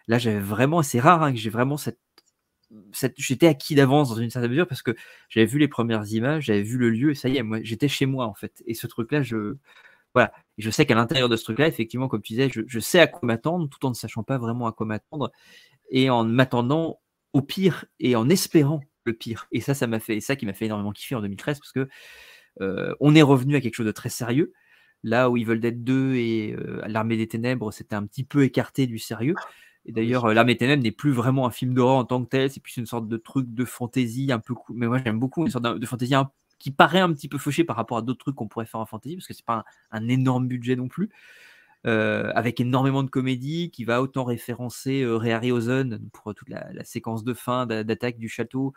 [SPEAKER 2] Là, j'avais vraiment, c'est rare hein, que j'ai vraiment cette j'étais acquis d'avance dans une certaine mesure parce que j'avais vu les premières images, j'avais vu le lieu, et ça y est, moi, j'étais chez moi en fait. Et ce truc-là, je, voilà, je sais qu'à l'intérieur de ce truc-là, effectivement, comme tu disais, je, sais à quoi m'attendre, tout en ne sachant pas vraiment à quoi m'attendre, et en m'attendant au pire et en espérant le pire. Et ça, ça m'a fait, ça qui m'a fait énormément kiffer en 2013 parce que euh, on est revenu à quelque chose de très sérieux. Là où ils veulent Dead deux et euh, l'armée des ténèbres, c'était un petit peu écarté du sérieux. Et ah, d'ailleurs, euh, La Méténèbre n'est plus vraiment un film d'horreur en tant que tel, c'est plus une sorte de truc de fantaisie un peu. Mais moi, j'aime beaucoup une sorte de fantaisie qui paraît un petit peu fauché par rapport à d'autres trucs qu'on pourrait faire en fantaisie, parce que c'est pas un, énorme budget non plus. Euh, avec énormément de comédie, qui va autant référencer euh, Ray pour euh, toute la, séquence de fin d'attaque du château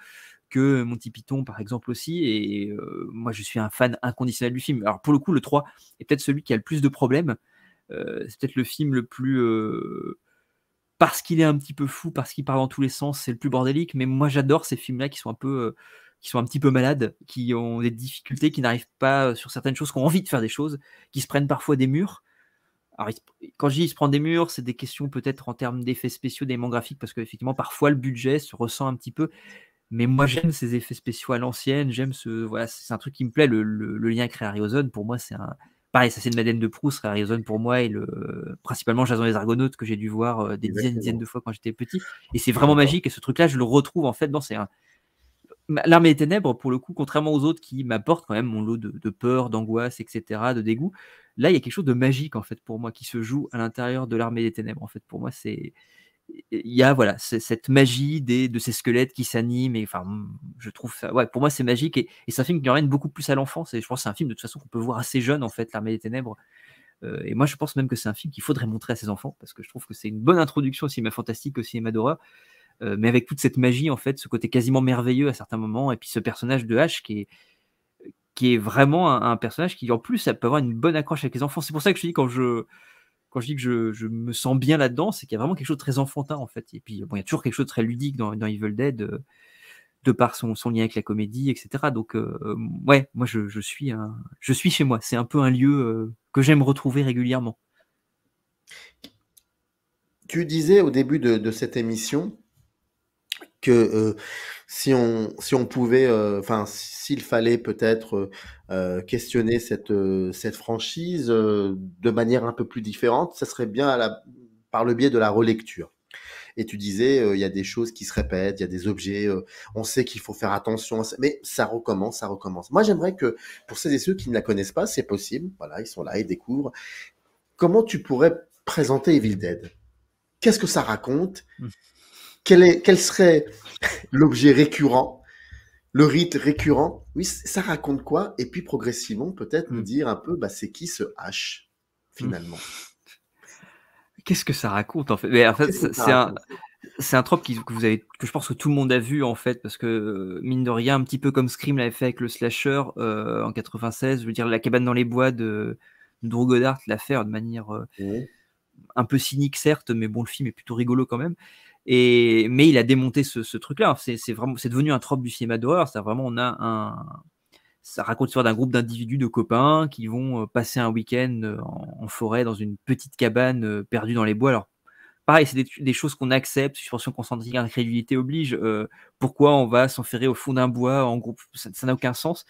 [SPEAKER 2] que Monty Python, par exemple, aussi. Et moi, je suis un fan inconditionnel du film. Alors, pour le coup, le 3 est peut-être celui qui a le plus de problèmes. c'est peut-être le film le plus parce qu'il est un petit peu fou, parce qu'il parle dans tous les sens, c'est le plus bordélique. Mais moi, j'adore ces films-là qui sont un peu, euh, qui sont un petit peu malades, qui ont des difficultés, qui n'arrivent pas euh, sur certaines choses, qui ont envie de faire des choses, qui se prennent parfois des murs. Alors, quand je dis se prend des murs, c'est des questions peut-être en termes d'effets spéciaux, d'éléments graphiques, parce qu'effectivement, parfois le budget se ressent un petit peu. Mais moi, j'aime ces effets spéciaux à l'ancienne. J'aime ce. Voilà, c'est un truc qui me plaît. Le, lien avec Harry pour moi, c'est un, pareil, ça c'est une Madeleine de Proust, résonne pour moi, et le, principalement Jason les Argonautes que j'ai dû voir euh, des dizaines, dizaines de fois quand j'étais petit. Et c'est vraiment magique, et ce truc-là, je le retrouve en fait dans hein, L'armée des ténèbres, pour le coup, contrairement aux autres qui m'apportent quand même mon lot de peur, d'angoisse, etc., de dégoût, là, il y a quelque chose de magique, en fait, pour moi, qui se joue à l'intérieur de l'armée des ténèbres. En fait, pour moi, c'est il y a voilà cette magie des, de ces squelettes qui s'animent et enfin mmh, je trouve ouais pour moi c'est magique et, c'est un film qui ramène beaucoup plus à l'enfance et je pense c'est un film de toute façon qu'on peut voir assez jeune en fait l'armée des ténèbres euh, et moi je pense même que c'est un film qu'il faudrait montrer à ses enfants parce que je trouve que c'est une bonne introduction au cinéma fantastique au cinéma d'horreur euh, mais avec toute cette magie en fait ce côté quasiment merveilleux à certains moments et puis ce personnage de H qui est qui est vraiment un, un personnage qui en plus ça peut avoir une bonne accroche avec les enfants c'est pour ça que je dis quand je quand je dis que je, me sens bien là-dedans, c'est qu'il y a vraiment quelque chose de très enfantin en fait. Et puis bon, il y a toujours quelque chose de très ludique dans, Evil Dead, euh, de par son, lien avec la comédie, etc. Donc euh, euh, ouais, moi je, suis je suis chez moi. C'est un peu un lieu que j'aime retrouver régulièrement.
[SPEAKER 1] Tu disais au début de cette émission que euh, si on si on pouvait euh, enfin s'il fallait peut-être euh, questionner cette cette franchise de manière un peu plus différente ça serait bien par le biais de la relecture et tu disais il y a des choses qui se répètent il y a des objets on sait qu'il faut faire attention mais ça recommence ça recommence moi j'aimerais que pour ceux et ceux qui ne la connaissent pas c'est possible voilà ils sont là ils découvrent comment tu pourrais présenter Evil Dead qu'est-ce que ça raconte mmh quel, est, quel serait l'objet récurrent, le rite récurrent Oui, ça raconte quoi Et puis progressivement, peut-être nous mmh. dire un peu, bah, c'est qui ce hache finalement mmh.
[SPEAKER 2] Qu'est-ce que ça raconte en fait, c'est un c'est trope que vous avez, que je pense que tout le monde a vu en fait, parce que euh, mine de rien, un petit peu comme Scream l'avait fait avec le slasher euh, en 96, je veux dire la cabane dans les bois de, Drogo Dart, l'a de manière euh, mmh. un peu cynique certes, mais bon le film est plutôt rigolo quand même mais il a démonté ce, truc-là. C'est vraiment, c'est devenu un trope du cinéma d'horreur. Ça vraiment, on a un, ça raconte l'histoire d'un groupe d'individus, de copains, qui vont euh, passer un week-end euh, en, forêt dans une petite cabane euh, perdue dans les bois. Alors, pareil, c'est des, choses qu'on accepte, suspension consentie, incrédulité oblige. pourquoi on va s'enferrer au fond d'un bois en groupe Ça n'a aucun sens.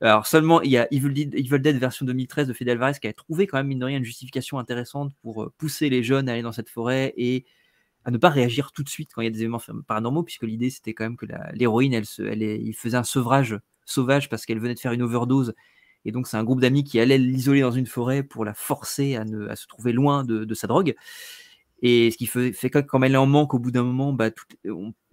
[SPEAKER 2] Alors seulement, il y a Evil Dead, version 2013 de Fede Alvarez qui a trouvé quand même, mine de rien, une justification intéressante pour pousser les jeunes à aller dans cette forêt et à ne pas réagir tout de suite quand il y a des événements paranormaux, puisque l'idée c'était quand même que l'héroïne, elle, se, elle, il faisait un sevrage sauvage parce qu'elle venait de faire une overdose. Et donc, c'est un groupe d'amis qui allait l'isoler dans une forêt pour la forcer à, ne, à se trouver loin de, sa drogue. Et ce qui fait, fait que, elle en manque, au bout d'un moment, bah,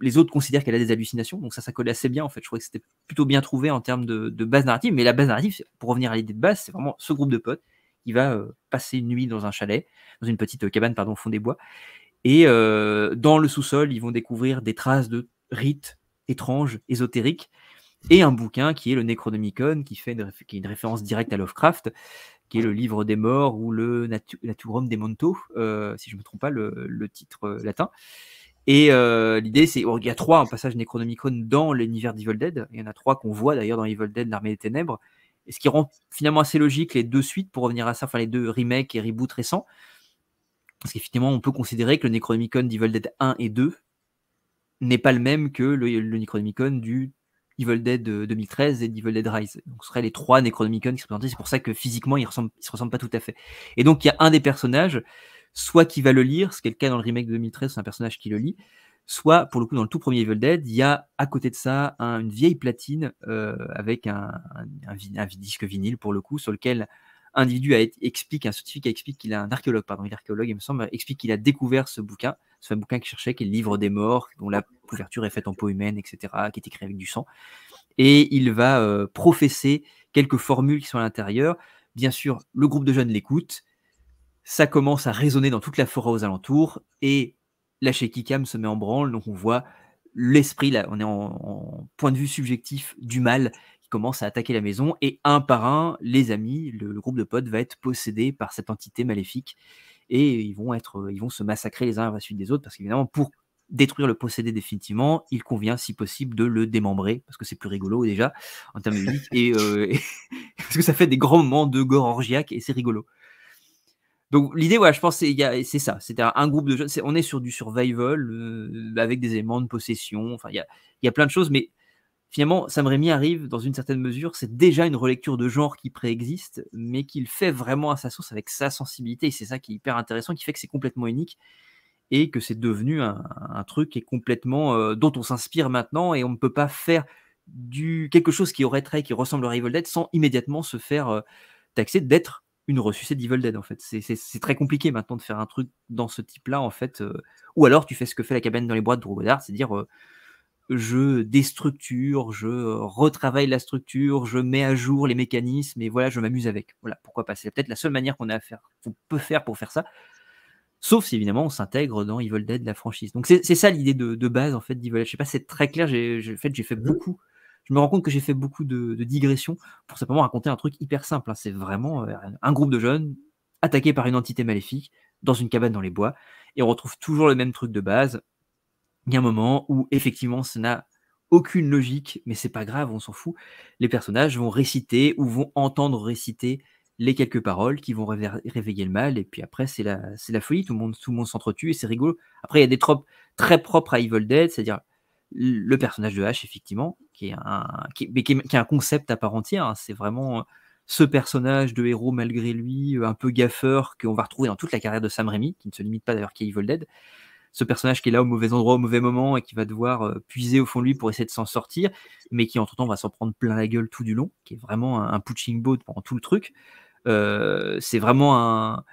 [SPEAKER 2] les autres considèrent qu'elle a des hallucinations. Donc, ça, ça colle assez bien. En fait, je trouvais que c'était plutôt bien trouvé en termes de, de, base narrative. Mais la base narrative, pour revenir à l'idée de base, c'est vraiment ce groupe de potes qui va euh, passer une nuit dans un chalet, dans une petite euh, cabane pardon, au fond des bois, et euh, dans le sous-sol, ils vont découvrir des traces de rites étranges, ésotériques, et un bouquin qui est le Necronomicon, qui, fait une, une référence directe à Lovecraft, qui est le livre des morts ou le Naturum des euh, si je ne me trompe pas, le, titre euh, latin. Et euh, l'idée, c'est oh, il y a trois passages Necronomicon dans l'univers d'Evil Dead. Il y en a trois qu'on voit d'ailleurs dans Evil Dead, l'armée des ténèbres. Et ce qui rend finalement assez logique les deux suites pour revenir à ça, enfin les deux remakes et reboots récents, parce qu'effectivement, on peut considérer que le Necronomicon d'Evil Dead 1 et 2 n'est pas le même que le, Necronomicon du Evil Dead 2013 euh, et Evil Dead Rise. Donc ce seraient les trois Necronomicon qui se présentaient, C'est pour ça que physiquement, ils ne se ressemblent pas tout à fait. Et donc il y a un des personnages, soit qui va le lire, ce qui est le cas dans le remake de 2013, c'est un personnage qui le lit, soit pour le coup dans le tout premier Evil Dead, il y a à côté de ça une vieille platine euh, avec un, un, disque vinyle pour le coup, sur lequel individu a, explique, un scientifique explique qu'il a un archéologue, pardon, il archéologue, il me semble, explique qu'il a découvert ce bouquin, ce bouquin qu'il cherchait, qui est le livre des morts, dont la couverture est faite en peau humaine, etc., qui est écrit avec du sang. Et il va euh, professer quelques formules qui sont à l'intérieur. Bien sûr, le groupe de jeunes l'écoute. Ça commence à résonner dans toute la forêt aux alentours et la kikam se met en branle. Donc on voit l'esprit, on est en, point de vue subjectif du mal commence à attaquer la maison et un par un, les amis, le, groupe de potes va être possédé par cette entité maléfique et ils vont, être, euh, ils vont se massacrer les uns à la suite des autres parce qu'évidemment, pour détruire le possédé définitivement, il convient si possible de le démembrer parce que c'est plus rigolo déjà en termes de musique et, euh, parce que ça fait des grands moments de gore orgiaque et c'est rigolo. Donc l'idée, ouais, je pense, c'est ça. C'était un, groupe de jeunes. on est sur du survival euh, avec des éléments de possession. Enfin, il y y a, plein de choses, mais finalement, Sam Raimi arrive dans une certaine mesure, c'est déjà une relecture de genre qui préexiste, mais qu'il fait vraiment à sa source avec sa sensibilité. Et c'est ça qui est hyper intéressant, qui fait que c'est complètement unique et que c'est devenu un, truc est complètement euh, dont on s'inspire maintenant et on ne peut pas faire du quelque chose qui aurait trait, qui ressemble à Evil Dead sans immédiatement se faire euh, taxer d'être une ressuscité d'Evil Dead en fait. C'est très compliqué maintenant de faire un truc dans ce type-là en fait. Euh, ou alors tu fais ce que fait la cabane dans les boîtes de Drew c'est-à-dire je déstructure, je euh, retravaille la structure, je mets à jour les mécanismes et voilà, je m'amuse avec. Voilà, pourquoi pas C'est peut-être la seule manière qu'on a à faire, qu'on peut faire pour faire ça. Sauf si évidemment on s'intègre dans Evil Dead, la franchise. Donc c'est ça l'idée de, base en fait d'Evil Je sais pas, c'est très clair. J'ai fait, j'ai fait mmh. beaucoup. Je me rends compte que j'ai fait beaucoup de, digressions pour simplement raconter un truc hyper simple. Hein. C'est vraiment euh, un groupe de jeunes attaqués par une entité maléfique dans une cabane dans les bois et on retrouve toujours le même truc de base il y a un moment où effectivement ça n'a aucune logique, mais c'est pas grave, on s'en fout. Les personnages vont réciter ou vont entendre réciter les quelques paroles qui vont réveiller le mal, et puis après c'est la, la folie, tout le monde, monde s'entretue et c'est rigolo. Après il y a des tropes très propres à Evil Dead, c'est-à-dire le personnage de H, effectivement, qui est un, qui, est, un concept à part entière, hein. c'est vraiment ce personnage de héros malgré lui, un peu gaffeur, qu'on va retrouver dans toute la carrière de Sam Raimi, qui ne se limite pas d'ailleurs qu'à Evil Dead ce personnage qui est là au mauvais endroit, au mauvais moment et qui va devoir euh, puiser au fond de lui pour essayer de s'en sortir, mais qui entre-temps va s'en prendre plein la gueule tout du long, qui est vraiment un, un punching boat pendant tout le truc. Euh, c'est vraiment un,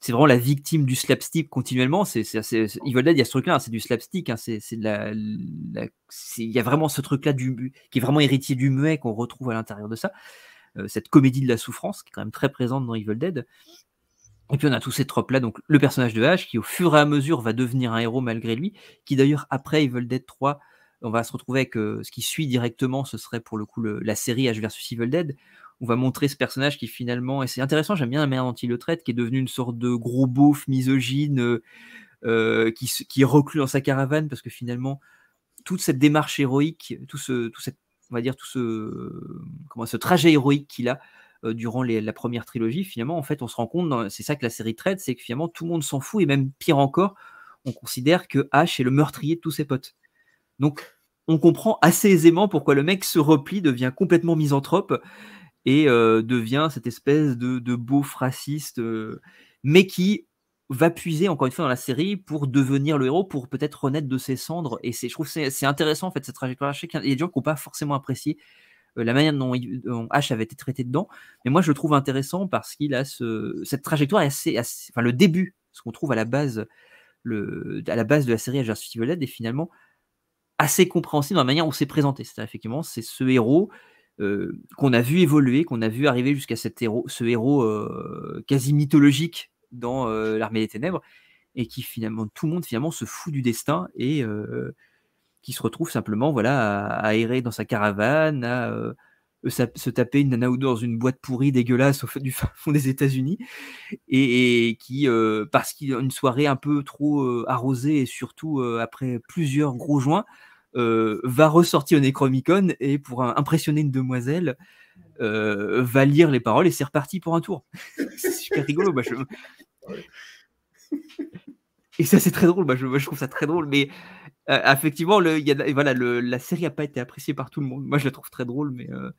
[SPEAKER 2] c'est vraiment la victime du slapstick continuellement. C'est, Evil Dead, il y a ce truc-là, hein, c'est du slapstick. Hein, c'est, de la, il y a vraiment ce truc-là du, qui est vraiment héritier du muet qu'on retrouve à l'intérieur de ça. Euh, cette comédie de la souffrance qui est quand même très présente dans Evil Dead. Et puis on a tous ces tropes-là, donc le personnage de H qui au fur et à mesure va devenir un héros malgré lui, qui d'ailleurs après Evil Dead 3, on va se retrouver avec euh, ce qui suit directement, ce serait pour le coup la série H versus Evil Dead. On va montrer ce personnage qui finalement, et c'est intéressant, j'aime bien la manière dont le traite, qui est devenu une sorte de gros beauf misogyne euh, euh, qui, qui, est reclus dans sa caravane parce que finalement toute cette démarche héroïque, tout ce, tout cette, on va dire tout ce, comment, ce trajet héroïque qu'il a, euh, durant la première trilogie, finalement, en fait, on se rend compte, c'est ça que la série traite, c'est que finalement, tout le monde s'en fout, et même pire encore, on considère que Ash est le meurtrier de tous ses potes. Donc, on comprend assez aisément pourquoi le mec se replie, devient complètement misanthrope, et euh, devient cette espèce de, de beau fraciste, euh, mais qui va puiser encore une fois dans la série pour devenir le héros, pour peut-être renaître de ses cendres. Et je trouve c'est intéressant en fait cette trajectoire. Je y a des gens qui n'ont pas forcément apprécié euh, la manière dont, H avait été traité dedans. Mais moi, je le trouve intéressant parce qu'il a ce, cette trajectoire assez, enfin le début, ce qu'on trouve à la base, le, à la base de la série Agents Violet e est finalement assez compréhensible dans la manière où s'est présenté. C'est-à-dire effectivement, c'est ce héros. Euh, qu'on a vu évoluer, qu'on a vu arriver jusqu'à cet héros, ce héros euh, quasi mythologique dans l'armée des ténèbres, et qui finalement tout le monde finalement se fout du destin et qui se retrouve simplement voilà, à, errer dans sa caravane, à euh, euh, se taper une nana ou dans une boîte pourrie dégueulasse au fond des États-Unis, et, qui, euh, parce qu'il a une soirée un peu trop arrosée, et surtout après plusieurs gros joints, va ressortir au Necromicon et pour impressionner une demoiselle, va lire les paroles et c'est reparti pour un tour. c'est super rigolo. Et ça, c'est très drôle. je, je trouve ça très drôle, mais euh, effectivement, le, voilà, la série n'a pas été appréciée par tout le monde. Moi, je la trouve très drôle, mais euh,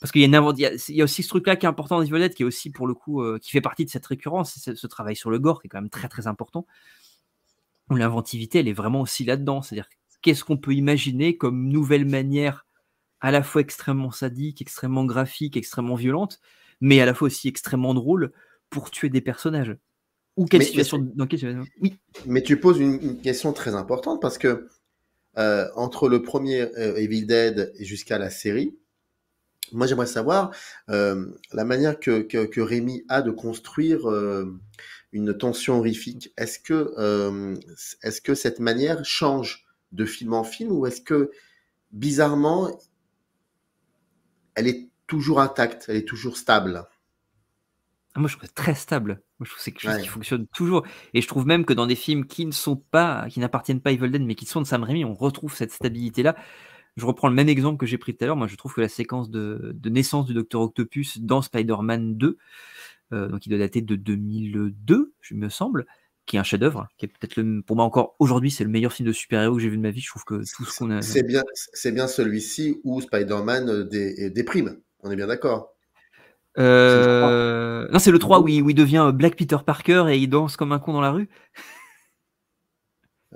[SPEAKER 2] parce qu'il y, a aussi ce truc-là qui est important dans Violette, qui est aussi pour le coup, euh, qui fait partie de cette récurrence, ce, ce, travail sur le gore qui est quand même très très important. L'inventivité, elle est vraiment aussi là-dedans. C'est-à-dire, qu'est-ce qu'on peut imaginer comme nouvelle manière à la fois extrêmement sadique, extrêmement graphique, extrêmement violente, mais à la fois aussi extrêmement drôle pour tuer des personnages. Ou quelle mais, situation, Oui.
[SPEAKER 1] Mais tu poses une, question très importante parce que euh, entre le premier euh, Evil Dead et jusqu'à la série, moi j'aimerais savoir euh, la manière que, que, Rémi a de construire une tension horrifique. Est-ce que, est-ce que cette manière change de film en film ou est-ce que bizarrement elle est toujours intacte, elle est toujours stable
[SPEAKER 2] ah, moi, je trouve ça très stable. Moi, je trouve que c'est quelque chose qui fonctionne toujours. Et je trouve même que dans des films qui ne sont pas, qui n'appartiennent pas à Evil mais qui sont de Sam Raimi, on retrouve cette stabilité-là. Je reprends le même exemple que j'ai pris tout à l'heure. Moi, je trouve que la séquence de, de naissance du Docteur Octopus dans Spider-Man 2, euh, donc il doit dater de 2002, je me semble, qui est un chef-d'œuvre, qui est peut-être le, pour moi encore aujourd'hui, c'est le meilleur film de super-héros que j'ai vu de ma vie. Je trouve que tout ce qu'on a. C'est
[SPEAKER 1] bien, c'est bien celui-ci où Spider-Man euh, déprime. On est bien d'accord.
[SPEAKER 2] Euh, non, c'est le 3 où il, devient euh, Black Peter Parker et il danse comme un con dans la rue.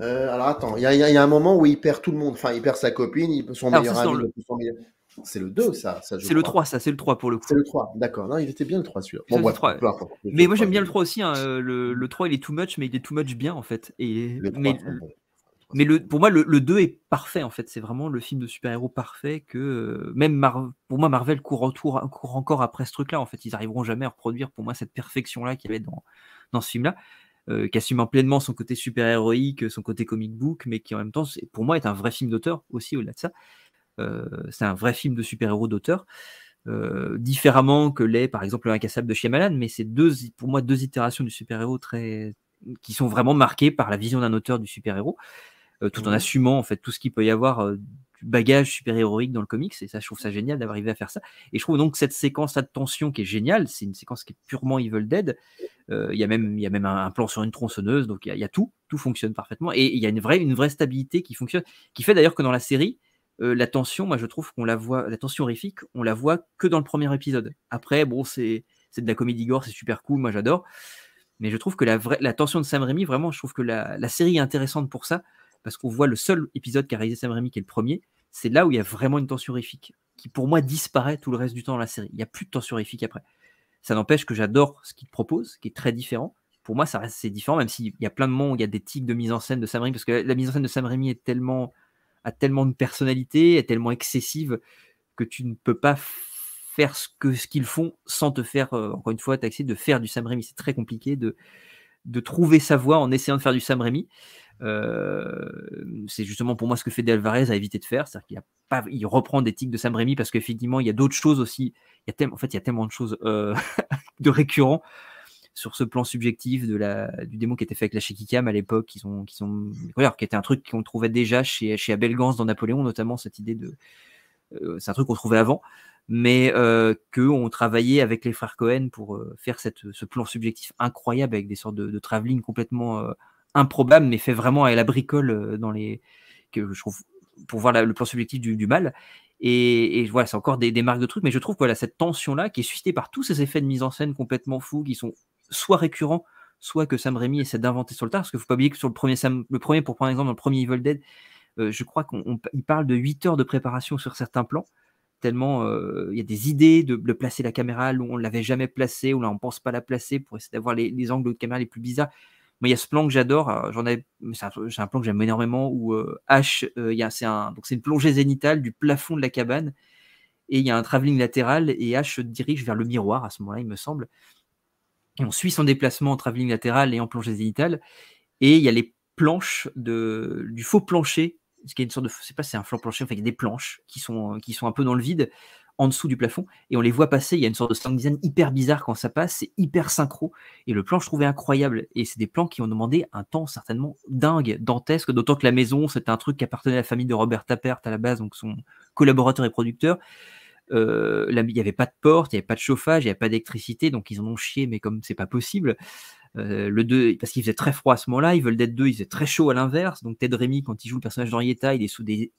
[SPEAKER 2] Euh,
[SPEAKER 1] alors attends, il y, a un moment où il perd tout le monde. Enfin, il perd sa copine, il perd ah, son meilleur ami. C'est le 2, ça. ça c'est le 3, ça, c'est le 3 pour le coup. C'est le 3, d'accord. Non, il était bien le 3, sur Bon, mais
[SPEAKER 2] moi, j'aime bien le 3 aussi. Hein. Le, 3, il est too much, mais il est too much bien, en fait. Et, mais le, pour moi, le, 2 est parfait, en fait. C'est vraiment le film de super-héros parfait que euh, même pour moi, Marvel court, autour, court encore après ce truc-là. En fait, ils arriveront jamais à reproduire pour moi cette perfection-là qu'il y avait dans, dans ce film-là. Euh, qui assume pleinement son côté super-héroïque, son côté comic book, mais qui en même temps, pour moi, est un vrai film d'auteur aussi, au-delà de ça. Euh, c'est un vrai film de super-héros d'auteur, euh, différemment que l'est, par exemple, l'incassable de Shyamalan, mais c'est deux, pour moi, deux itérations du super-héros très, qui sont vraiment marquées par la vision d'un auteur du super-héros. Euh, tout en assumant en fait tout ce qu'il peut y avoir euh, du bagage super-héroïque dans le comics. Et ça, je trouve ça génial d'arriver à faire ça. Et je trouve donc cette séquence de tension qui est géniale. C'est une séquence qui est purement Evil Dead. Euh, il y a même, il y a même un, plan sur une tronçonneuse. Donc il y, a tout, tout fonctionne parfaitement. Et il y a une vraie, une vraie stabilité qui fonctionne, qui fait d'ailleurs que dans la série, la tension, moi je trouve qu'on la voit, la tension horrifique, on la voit que dans le premier épisode. Après, bon, c'est de la comédie gore, c'est super cool, moi j'adore. Mais je trouve que la, vraie, la tension de Sam Raimi, vraiment, je trouve que la, la série est intéressante pour ça, parce qu'on voit le seul épisode a réalisé Sam Raimi, qui est le premier, c'est là où il y a vraiment une tension horrifique, qui pour moi disparaît tout le reste du temps dans la série. Il n'y a plus de tension horrifique après. Ça n'empêche que j'adore ce qu'il propose, qui est très différent. Pour moi, ça reste différent, même s'il y a plein de moments où il y a des tics de mise en scène de Sam Raimi, parce que la mise en scène de Sam Raimi est tellement, a tellement de personnalité, est tellement excessive que tu ne peux pas faire ce que ce qu'ils font sans te faire, euh, encore une fois, taxer de faire du Sam Raimi. C'est très compliqué de, de trouver sa voie en essayant de faire du Sam Raimi. Euh, c'est justement pour moi ce que Fede Alvarez a évité de faire, c'est-à-dire qu'il a pas, il reprend des tics de Sam rémy parce qu'effectivement il y a d'autres choses aussi. Il y a en fait, il y a tellement de choses euh, de récurrents sur ce plan subjectif du démo qui était fait avec la Shekicam à l'époque, qui sont, qui sont, qui était un truc qu'on trouvait déjà chez, Abel Gans dans Napoléon, notamment cette idée de, euh, c'est un truc qu'on trouvait avant, mais qu'on travaillait avec les frères Cohen pour faire ce plan subjectif incroyable avec des sortes de, de travelling complètement improbable, mais fait vraiment à la bricole euh, dans les que je trouve pour voir le plan subjectif du, mal. Et, voilà, c'est encore des, marques de trucs, mais je trouve que voilà, cette tension-là, qui est suscitée par tous ces effets de mise en scène complètement fous, qui sont soit récurrents, soit que Sam Raimi essaie d'inventer sur le tard, parce qu'il ne faut pas oublier que sur le premier, le premier, pour prendre exemple, dans le premier Evil Dead, euh, je crois qu'il parle de 8 heures de préparation sur certains plans, tellement euh, il y a des idées de, placer la caméra où on ne l'avait jamais placée, où là on ne pense pas la placer, pour essayer d'avoir les angles de caméra les plus bizarres. Moi, il y a ce plan que j'adore. Euh, j'en ai, c'est un, plan que j'aime énormément où euh, H, euh, il c'est un, donc c'est une plongée zénitale du plafond de la cabane et il y a un travelling latéral et H se dirige vers le miroir à ce moment-là, il me semble. Et on suit son déplacement en travelling latéral et en plongée zénitale et il y a les planches de, du faux plancher ce qui est une sorte de, je sais pas, c'est un flanc plancher, enfin, il y a des planches qui sont, qui sont un peu dans le vide, en dessous du plafond et on les voit passer. Il y a une sorte de sound design hyper bizarre quand ça passe, c'est hyper synchro. Et le plan, je trouvais incroyable. Et c'est des plans qui ont demandé un temps certainement dingue, dantesque, d'autant que la maison, c'était un truc qui appartenait à la famille de Robert Tappert à la base, donc son collaborateur et producteur. Euh, il n'y avait pas de porte, il n'y avait pas de chauffage, il n'y avait pas d'électricité, donc ils en ont chié, mais comme c'est pas possible. Euh, le 2, parce qu'il faisait très froid à ce moment-là, ils veulent d'être deux, ils étaient très chaud à l'inverse. Donc Ted Remy, quand il joue le personnage d'Henrietta, il est sous des,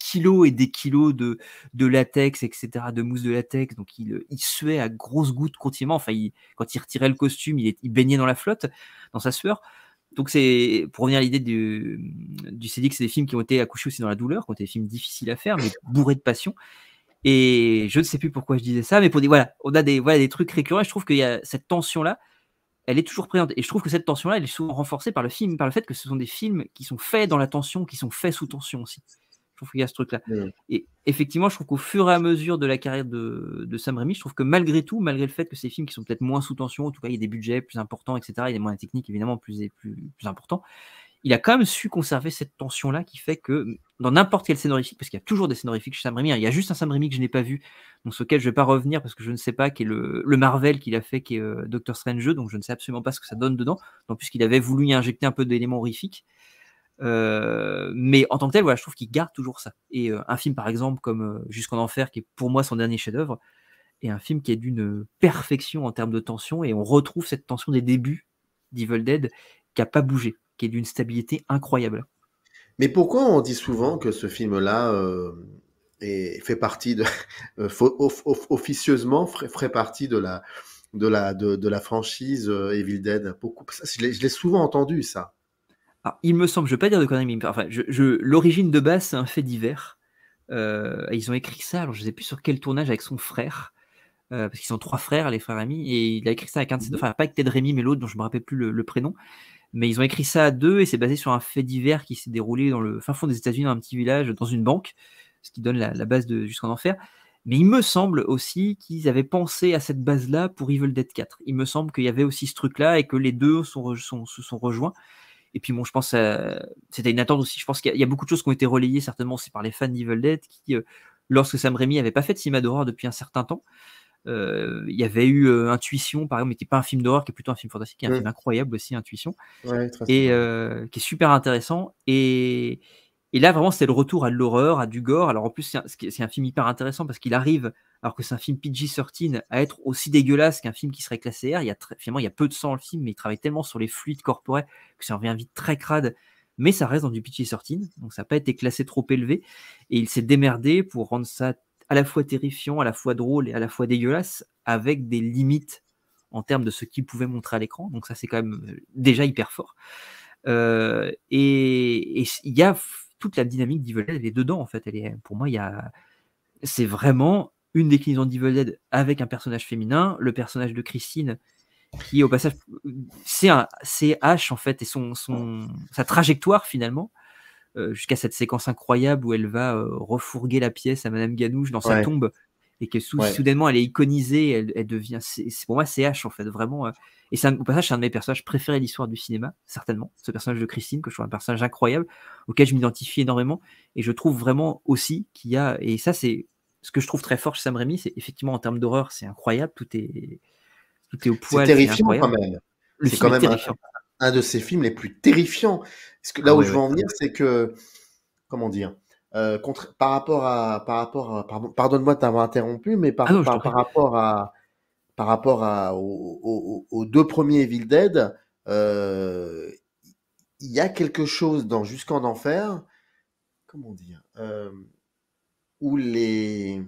[SPEAKER 2] kilos et des kilos de, latex, etc., de mousse de latex. Donc il, suait à grosses gouttes continuellement. Enfin, quand il retirait le costume, il, est, il baignait dans la flotte, dans sa sueur. Donc c'est pour revenir à l'idée du, du CD c'est des films qui ont été accouchés aussi dans la douleur, qui ont des films difficiles à faire, mais bourrés de passion. Et je ne sais plus pourquoi je disais ça, mais pour dire voilà, on a des voilà des trucs récurrents. je trouve qu'il y a cette tension là elle est toujours présente. Et je trouve que cette tension-là, elle est souvent renforcée par le film, par le fait que ce sont des films qui sont faits dans la tension, qui sont faits sous tension aussi. Je trouve qu'il y a ce truc-là. Et effectivement, je trouve qu'au fur et à mesure de la carrière de, Sam Raimi, je trouve que malgré tout, malgré le fait que ces films qui sont peut-être moins sous tension, en tout cas, il y a des budgets plus importants, etc., il y a des moyens techniques évidemment plus, plus, plus importants, il a quand même su conserver cette tension-là qui fait que dans n'importe quel scénorifique, parce qu'il y a toujours des scénorifiques chez Sam Raimi, hein, il y a juste un Sam Raimi que je n'ai pas vu, donc sur lequel je ne vais pas revenir parce que je ne sais pas, qui est le, Marvel qu'il a fait, qui est euh, Doctor Strange 2, donc je ne sais absolument pas ce que ça donne dedans, non plus qu'il avait voulu y injecter un peu d'éléments horrifiques. Euh, mais en tant que tel, voilà, je trouve qu'il garde toujours ça. Et euh, un film, par exemple, comme Jusqu'en Enfer, qui est pour moi son dernier chef-d'œuvre, est un film qui est d'une perfection en termes de tension, et on retrouve cette tension des débuts d'Evil Dead qui n'a pas bougé qui est d'une stabilité incroyable.
[SPEAKER 1] Mais pourquoi on dit souvent que ce film-là euh, fait partie de, euh, officieusement ferait, partie de la, de la, de, la franchise
[SPEAKER 2] euh, Evil Dead Beaucoup, Je l'ai souvent entendu ça. il me semble, je ne vais pas dire de conneries, mais je, l'origine de base, c'est un fait divers. Euh, ils ont écrit ça, alors je ne sais plus sur quel tournage avec son frère, parce qu'ils sont trois frères, les frères amis, et il a écrit ça avec un de ses deux, mm-hmm. enfin pas avec Ted Rémy, mais l'autre dont je ne me rappelle plus le prénom mais ils ont écrit ça à deux et c'est basé sur un fait divers qui s'est déroulé dans le fin fond des États-Unis, dans un petit village, dans une banque, ce qui donne la, base de Jusqu'en Enfer. Mais il me semble aussi qu'ils avaient pensé à cette base-là pour Evil Dead 4. Il me semble qu'il y avait aussi ce truc-là et que les deux sont, se sont rejoints. Et puis bon, je pense que c'était une attente aussi. Je pense qu'il y, a beaucoup de choses qui ont été relayées certainement c'est par les fans d'Evil Dead qui, euh, lorsque Sam Raimi n'avait pas fait de cinéma d'horreur depuis un certain temps, euh, il y avait eu euh, Intuition, par exemple, mais qui n'est pas un film d'horreur, qui est plutôt un film fantastique, qui est un film incroyable aussi, Intuition, et euh, qui est super intéressant. Et, et là, vraiment, c'est le retour à de l'horreur, à du gore. Alors, en plus, c'est un, un, film hyper intéressant parce qu'il arrive, alors que c'est un film PG-13, à être aussi dégueulasse qu'un film qui serait classé R. Il y a finalement, il y a peu de sang dans le film, mais il travaille tellement sur les fluides corporels que ça revient vite très crade. Mais ça reste dans du PG-13, donc ça n'a pas été classé trop élevé. Et il s'est démerdé pour rendre ça à la fois terrifiant, à la fois drôle et à la fois dégueulasse, avec des limites en termes de ce qu'il pouvait montrer à l'écran. Donc ça, c'est quand même euh, déjà hyper fort. Euh, et il y a toute la dynamique d'Evil Dead, elle est dedans, en fait. Elle est, pour moi, il C'est vraiment une déclinaison d'Evil Dead avec un personnage féminin, le personnage de Christine, qui, au passage, euh, c'est H, en fait, et son, son, sa trajectoire, finalement, euh, jusqu'à cette séquence incroyable où elle va euh, refourguer la pièce à Madame Ganouche dans sa tombe et que soudainement elle est iconisée, elle, devient, c'est pour moi CH en fait vraiment. Euh, et c'est passage un de mes personnages préférés de l'histoire du cinéma certainement, ce personnage de Christine que je trouve un personnage incroyable auquel je m'identifie énormément et je trouve vraiment aussi qu'il y a et ça c'est ce que je trouve très fort chez Sam Raimi, c'est effectivement en termes d'horreur c'est incroyable, tout est tout est au poil. C'est terrifiant quand même. c'est quand même
[SPEAKER 1] un de ses films les plus terrifiants. Parce que là ah où je veux en venir, c'est que, comment dire, euh, par rapport à, par rapport pardonne-moi de t'avoir interrompu, mais par, ah rapport à, par rapport à, aux, deux premiers Evil Dead, euh, il y a quelque chose dans Jusqu'en Enfer, comment dire, euh, où les,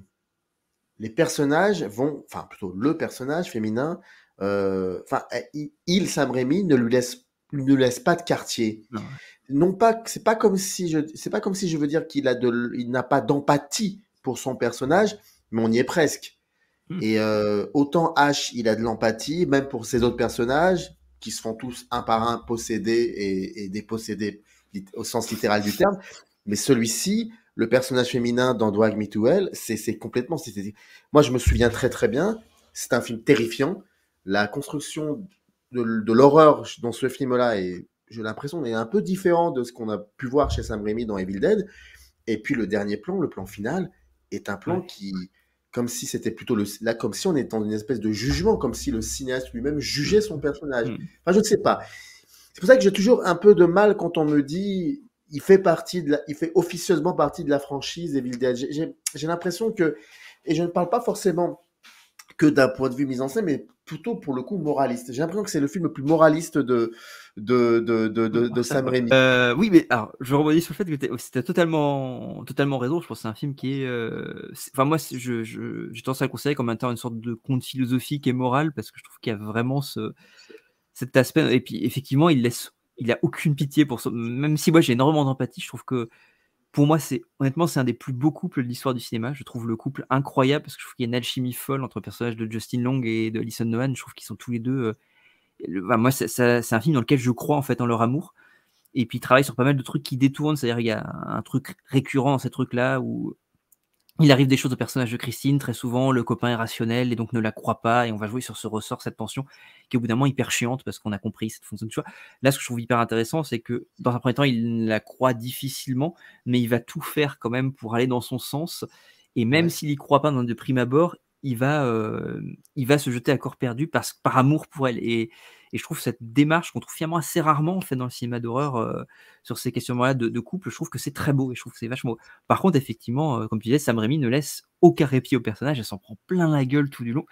[SPEAKER 1] les personnages vont, enfin plutôt le personnage féminin euh, enfin, euh, il, Sam Raimi ne lui laisse ne laisse pas de quartier. Non, pas, c'est pas comme si je, c'est pas comme si je veux dire qu'il a de, il n'a pas d'empathie pour son personnage, mais on y est presque. Hmm. Et euh, autant H, il a de l'empathie, même pour ses autres personnages qui se font tous un par un possédés et, et dépossédés au sens littéral du terme. Mais celui-ci, le personnage féminin dans Drag Me c'est, complètement. C Moi, je me souviens très très bien. C'est un film terrifiant la construction de, l'horreur dans ce film-là est, j'ai l'impression, est un peu différent de ce qu'on a pu voir chez Sam Raimi dans Evil Dead. Et puis le dernier plan, le plan final, est un plan qui, comme si c'était plutôt là, comme si on était dans une espèce de jugement, comme si le cinéaste lui-même jugeait son mm. personnage. Mm. Enfin, je ne sais pas. C'est pour ça que j'ai toujours un peu de mal quand on me dit il fait partie il fait officieusement partie de la franchise Evil Dead. J'ai l'impression que, et je ne parle pas forcément que d'un point de vue mise en scène, mais plutôt pour le coup moraliste. J'ai l'impression que c'est le film le plus moraliste de, de, de, de, Sam Raimi.
[SPEAKER 2] Euh, oui, mais alors, je rebondis sur le fait que c'était totalement, totalement raison. Je pense que c'est un film qui est. Euh, enfin, moi, j'ai je, tendance à le conseiller comme un, une sorte de conte philosophique et moral parce que je trouve qu'il y a vraiment ce, cet aspect. Et puis, effectivement, il laisse. Il a aucune pitié pour ça. Même si moi, j'ai énormément d'empathie, je trouve que pour moi, c'est honnêtement, c'est un des plus beaux couples de l'histoire du cinéma. Je trouve le couple incroyable parce que je trouve qu'il y a une alchimie folle entre le personnage de Justin Long et de Alison Nohan. Je trouve qu'ils sont tous les deux. Euh, moi, c'est un film dans lequel je crois en fait en leur amour. Et puis, ils travaillent sur pas mal de trucs qui détournent. C'est-à-dire, qu'il y a un truc récurrent dans ces trucs-là où il arrive des choses au personnage de Christine, très souvent, le copain est rationnel et donc ne la croit pas, et on va jouer sur ce ressort, cette tension, qui est au bout d'un moment hyper chiante parce qu'on a compris cette fonction de choix. Là, ce que je trouve hyper intéressant, c'est que dans un premier temps, il la croit difficilement, mais il va tout faire quand même pour aller dans son sens, et même s'il y croit pas de prime abord, il va, euh, il va se jeter à corps perdu parce, par amour pour elle. Et et je trouve cette démarche qu'on trouve finalement assez rarement en fait dans le cinéma d'horreur euh, sur ces questions là de, couple. Je trouve que c'est très beau et je trouve que c'est vachement Par contre, effectivement, euh, comme tu disais, Sam Raimi ne laisse aucun répit au personnage. Elle s'en prend plein la gueule tout du long.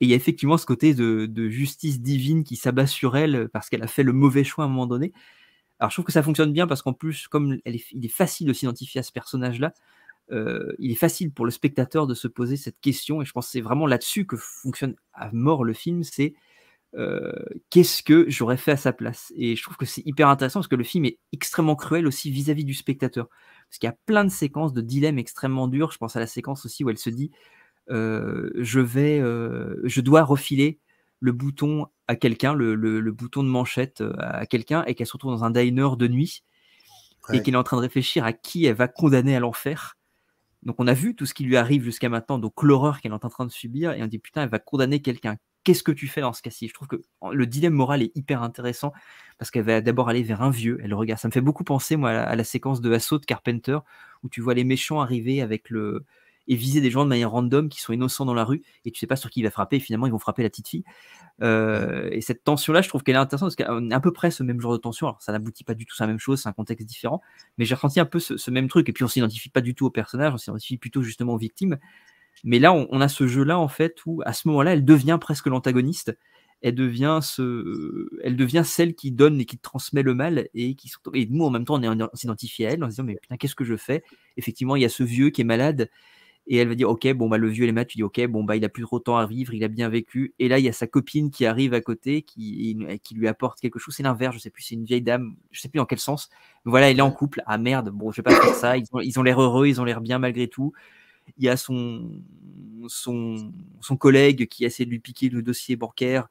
[SPEAKER 2] Et il y a effectivement ce côté de, justice divine qui s'abat sur elle euh, parce qu'elle a fait le mauvais choix à un moment donné. Alors je trouve que ça fonctionne bien parce qu'en plus, comme elle est, il est facile de s'identifier à ce personnage-là, il est facile pour le spectateur de se poser cette question. Et je pense que c'est vraiment là-dessus que fonctionne à mort le film. C'est euh, qu'est-ce que j'aurais fait à sa place Et je trouve que c'est hyper intéressant parce que le film est extrêmement cruel aussi vis-à-vis du spectateur. Parce qu'il y a plein de séquences de dilemmes extrêmement durs. Je pense à la séquence aussi où elle se dit euh, je vais, euh, je dois refiler le bouton à quelqu'un, le, bouton de manchette à quelqu'un, et qu'elle se retrouve dans un diner de nuit et qu'elle est en train de réfléchir à qui elle va condamner à l'enfer. Donc on a vu tout ce qui lui arrive jusqu'à maintenant, donc l'horreur qu'elle est en train de subir, et on dit putain, elle va condamner quelqu'un qu'est-ce que tu fais dans ce cas-ci Je trouve que le dilemme moral est hyper intéressant parce qu'elle va d'abord aller vers un vieux, elle le regarde. Ça me fait beaucoup penser, moi, à la, séquence de Assaut de Carpenter où tu vois les méchants arriver avec le et viser des gens de manière random qui sont innocents dans la rue et tu sais pas sur qui ils va frapper et finalement ils vont frapper la petite fille. Euh, et cette tension-là, je trouve qu'elle est intéressante parce qu'on est à peu près ce même genre de tension. Alors ça n'aboutit pas du tout à la même chose, c'est un contexte différent, mais j'ai ressenti un peu ce, même truc. Et puis on s'identifie pas du tout au personnage, on s'identifie plutôt justement aux victimes. Mais là, on, a ce jeu-là, en fait, où à ce moment-là, elle devient presque l'antagoniste. Elle devient, ce, euh, elle devient celle qui donne et qui transmet le mal. Et, qui, et nous, en même temps, on s'identifie à elle en se disant Mais putain, qu'est-ce que je fais Effectivement, il y a ce vieux qui est malade. Et elle va dire Ok, bon, bah, le vieux, elle est malade. Tu dis Ok, bon, bah, il a plus trop de temps à vivre, il a bien vécu. Et là, il y a sa copine qui arrive à côté, qui, lui apporte quelque chose. C'est l'inverse, je sais plus, c'est une vieille dame, je sais plus dans quel sens. voilà, elle est en couple. Ah merde, bon, je vais pas faire ça. Ils ont l'air heureux, ils ont l'air bien malgré tout il y a son, collègue qui essaie de lui piquer le dossier bancaire,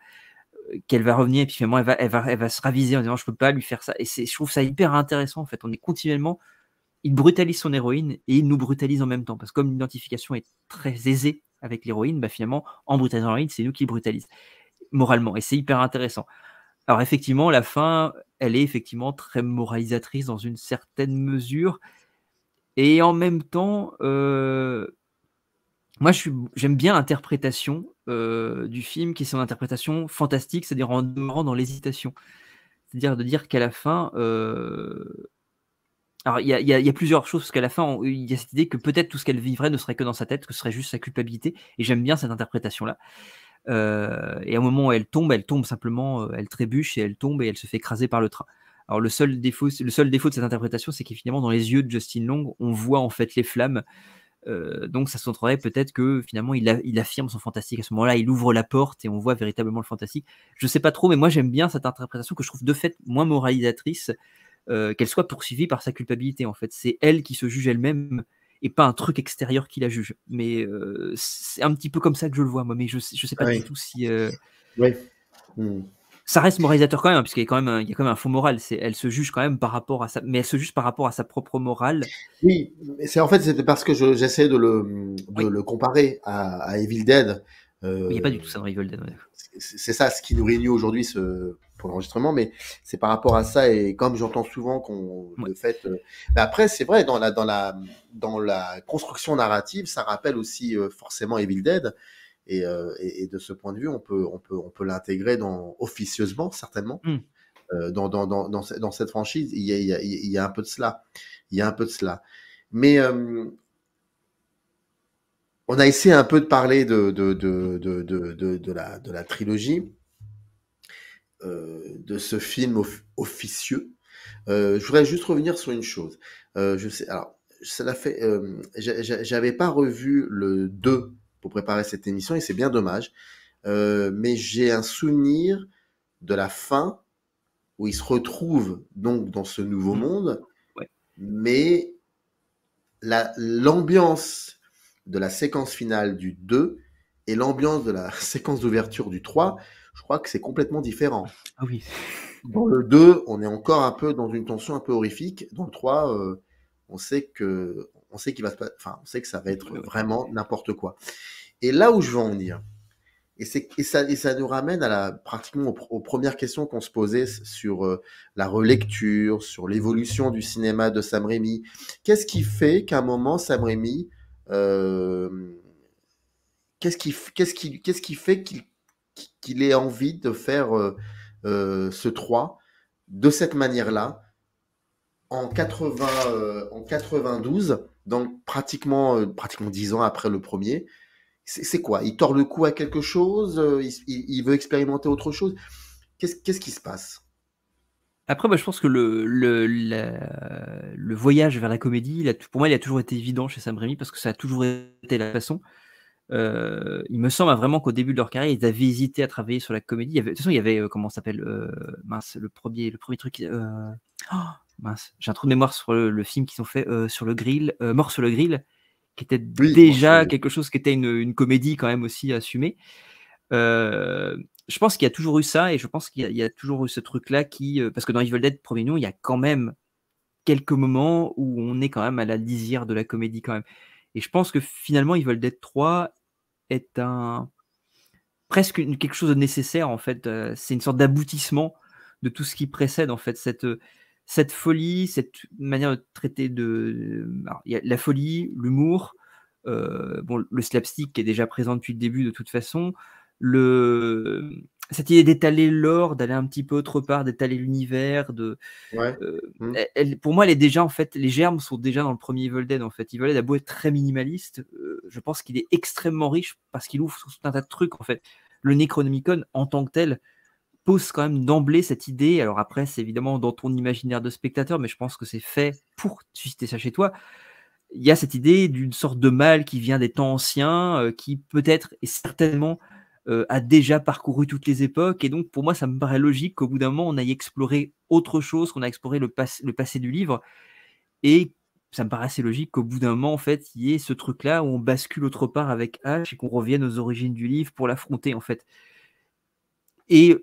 [SPEAKER 2] euh, qu'elle va revenir et puis finalement elle va, se raviser en disant je peux pas lui faire ça. Et je trouve ça hyper intéressant en fait. On est continuellement, il brutalise son héroïne et il nous brutalise en même temps parce que comme l'identification est très aisée avec l'héroïne, bah finalement en brutalisant l'héroïne c'est nous qui brutalisons moralement et c'est hyper intéressant. Alors effectivement la fin elle est effectivement très moralisatrice dans une certaine mesure et en même temps, euh, moi, j'aime bien l'interprétation euh, du film, qui est son interprétation fantastique, c'est-à-dire en demeurant dans l'hésitation. C'est-à-dire de dire qu'à la fin. Euh, alors, il y, a plusieurs choses, parce qu'à la fin, il y a cette idée que peut-être tout ce qu'elle vivrait ne serait que dans sa tête, que ce serait juste sa culpabilité. Et j'aime bien cette interprétation-là. et à un moment où elle tombe, elle tombe simplement, elle trébuche et elle tombe et elle se fait écraser par le train. Alors le seul défaut, le seul défaut de cette interprétation, c'est que finalement, dans les yeux de Justin Long, on voit en fait les flammes. Euh, donc ça s'entendrait peut-être que finalement il, affirme son fantastique à ce moment-là, il ouvre la porte et on voit véritablement le fantastique. Je sais pas trop, mais moi j'aime bien cette interprétation que je trouve de fait moins moralisatrice, euh, qu'elle soit poursuivie par sa culpabilité en fait. C'est elle qui se juge elle-même et pas un truc extérieur qui la juge. Mais euh, c'est un petit peu comme ça que je le vois moi, mais je, ne sais pas du tout si. Oui. Hmm ça reste moralisateur quand même, hein, puisqu'il y a quand même, un, il y a un faux moral. C'est, elle se juge quand même par rapport à sa, mais elle se juge par rapport à sa propre morale.
[SPEAKER 1] Oui, c'est en fait c'était parce que j'essaie de le, comparer à, Evil Dead. Euh, il n'y a pas
[SPEAKER 2] du tout ça dans Evil Dead.
[SPEAKER 1] C'est, c'est ça ce qui nous réunit aujourd'hui ce, pour l'enregistrement, mais c'est par rapport à ça et comme j'entends souvent qu'on le fait. Euh, après, c'est vrai dans la dans la dans la construction narrative, ça rappelle aussi euh, forcément Evil Dead. Euh, et, de ce point de vue, on peut, on peut, on peut l'intégrer dans, officieusement, certainement. Hmm. Euh, dans, dans, dans, dans, cette franchise, il y, a, un peu de cela. Il y a un peu de cela. Mais euh, on a essayé un peu de parler de, de, de, de la, la, trilogie, de ce film officieux. je voudrais juste revenir sur une chose. je sais, alors, ça fait. J'avais pas revu le 2 pour préparer cette émission et c'est bien dommage. Euh, mais j'ai un souvenir de la fin où il se retrouve donc dans ce nouveau mmh. monde, mais mais l'ambiance de la séquence finale du 2 et l'ambiance de la séquence d'ouverture du 3, je crois que c'est complètement différent. Ah oui. Dans le 2, on est encore un peu dans une tension un peu horrifique. Dans le 3, euh, on sait que on sait qu'il va se on sait que ça va être vraiment n'importe quoi. Et là où je veux en venir, et, et, ça, et ça nous ramène à la, pratiquement aux, premières questions qu'on se posait sur euh, la relecture, sur l'évolution du cinéma de Sam Raimi. Qu'est-ce qui fait qu'à un moment, Sam Raimi, euh, qu'est-ce qui, qui, fait qu'il ait envie de faire euh, ce 3 de cette manière-là en, 92, euh, donc pratiquement, euh, pratiquement 10 ans après le premier. C'est quoi Il tord le cou à quelque chose euh, il, veut expérimenter autre chose Qu'est-ce qui se passe
[SPEAKER 2] après, je pense que le, le, voyage vers la comédie, il a, pour moi, il a toujours été évident chez Sam Raimi parce que ça a toujours été la façon. il me semble vraiment qu'au début de leur carrière, ils avaient hésité à travailler sur la comédie. de toute façon, il y avait, comment s'appelle, le premier, le premier truc. Oh, j'ai un trou de mémoire sur le, film qu'ils ont fait euh, sur le grill, euh, Mort sur le grill, qui était déjà quelque chose qui était une, comédie quand même aussi assumée. Euh, je pense qu'il y a toujours eu ça et je pense qu'il y, a toujours eu ce truc-là qui, parce que dans Evil Dead premier il y a quand même quelques moments où on est quand même à la lisière de la comédie quand même. Et je pense que finalement Evil Dead 3 est un presque quelque chose de nécessaire en fait. C'est une sorte d'aboutissement de tout ce qui précède en fait cette cette folie, cette manière de traiter de. la folie, l'humour, euh, bon, le slapstick qui est déjà présent depuis le début de toute façon, cette idée d'étaler l'or, d'aller un petit peu autre part, d'étaler l'univers, de. Euh, mmh. pour moi, elle est déjà en fait, les germes sont déjà dans le premier Evil Dead en fait. Evil Dead a beau très minimaliste, euh, je pense qu'il est extrêmement riche parce qu'il ouvre tout un tas de trucs en fait. Le Necronomicon en tant que tel, pose quand même d'emblée cette idée. Alors après, c'est évidemment dans ton imaginaire de spectateur, mais je pense que c'est fait pour susciter ça chez toi. Il y a cette idée d'une sorte de mal qui vient des temps anciens, euh, qui peut-être et certainement euh, a déjà parcouru toutes les époques. Et donc, pour moi, ça me paraît logique qu'au bout d'un moment, on aille explorer autre chose, qu'on a exploré le, le passé du livre. Et ça me paraît assez logique qu'au bout d'un moment, en fait, il y ait ce truc-là où on bascule autre part avec H et qu'on revienne aux origines du livre pour l'affronter, en fait. Et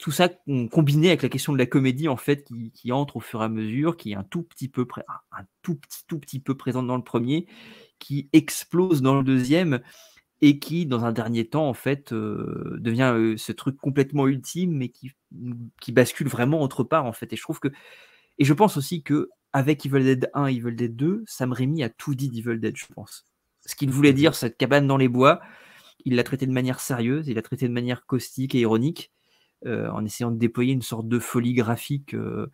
[SPEAKER 2] tout ça combiné avec la question de la comédie en fait qui, entre au fur et à mesure, qui est un tout petit peu un tout petit tout petit peu présente dans le premier, qui explose dans le deuxième et qui dans un dernier temps en fait euh, devient euh, ce truc complètement ultime mais qui, bascule vraiment autre part. en fait et je trouve que et je pense aussi que avec Evil Dead 1 et Evil Dead 2, Sam Raimi a tout dit d'Evil Dead je pense. Ce qu'il voulait mhm. dire cette cabane dans les bois, il l'a traité de manière sérieuse, il l'a traité de manière caustique et ironique euh, en essayant de déployer une sorte de folie graphique. Euh.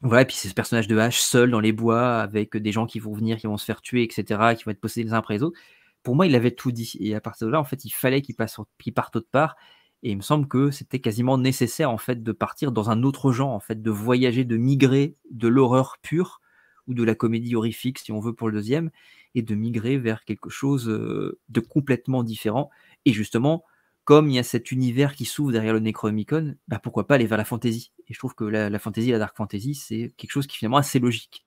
[SPEAKER 2] Voilà, puis c'est ce personnage de H seul dans les bois, avec des gens qui vont venir, qui vont se faire tuer, etc., qui vont être possédés les uns après les autres. Pour moi, il avait tout dit. Et à partir de là, en fait, il fallait qu'il qu'il parte autre part. Et il me semble que c'était quasiment nécessaire, en fait, de partir dans un autre genre, en fait, de voyager, de migrer de l'horreur pure ou de la comédie horrifique, si on veut, pour le deuxième, et de migrer vers quelque chose euh, de complètement différent. Et justement, comme il y a cet univers qui s'ouvre derrière le Necromicon, bah, pourquoi pas aller vers la fantasy Et je trouve que la, fantasy, la dark fantasy, c'est quelque chose qui est finalement assez logique,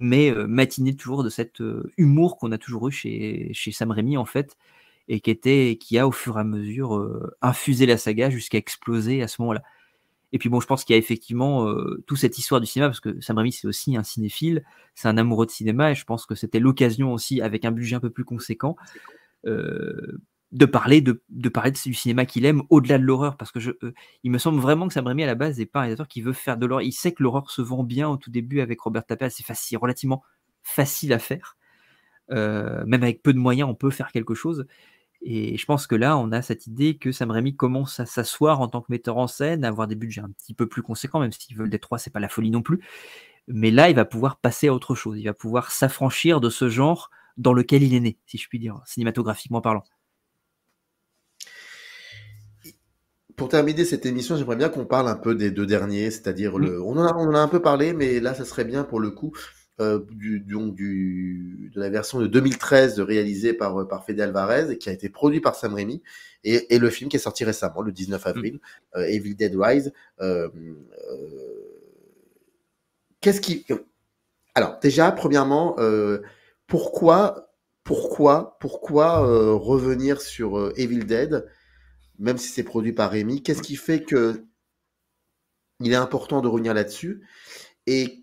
[SPEAKER 2] mais euh, matinée matiné toujours de cet euh, humour qu'on a toujours eu chez, chez Sam Raimi en fait, et qui était, qui a au fur et à mesure euh, infusé la saga jusqu'à exploser à ce moment-là. Et puis bon, je pense qu'il y a effectivement toute cette histoire du cinéma, parce que Sam Raimi c'est aussi un cinéphile, c'est un amoureux de cinéma, et je pense que c'était l'occasion aussi, avec un budget un peu plus conséquent, de parler de, de du cinéma qu'il aime au-delà de l'horreur parce que je, euh, il me semble vraiment que Sam Raimi à la base n'est pas un réalisateur qui veut faire de l'horreur il sait que l'horreur se vend bien au tout début avec Robert Tapia c'est facile relativement facile à faire euh, même avec peu de moyens on peut faire quelque chose et je pense que là on a cette idée que Sam Raimi commence à s'asseoir en tant que metteur en scène à avoir des budgets un petit peu plus conséquents même s'il veut des trois c'est pas la folie non plus mais là il va pouvoir passer à autre chose il va pouvoir s'affranchir de ce genre dans lequel il est né si je puis dire cinématographiquement parlant
[SPEAKER 1] Pour terminer cette émission, j'aimerais bien qu'on parle un peu des deux derniers, c'est-à-dire le. Mm. On en, a, on en a un peu parlé, mais là, ça serait bien pour le coup euh, du, donc du, de la version de 2013 réalisée par, euh, par Fede Alvarez qui a été produit par Sam Raimi et, et le film qui est sorti récemment, le 19 mm. avril, euh, Evil Dead Rise. Qu'est-ce qui. Alors, déjà, premièrement, pourquoi, pourquoi, pourquoi revenir sur Evil Dead même si c'est produit par Rémi. Qu'est-ce qui fait que il est important de revenir là-dessus et,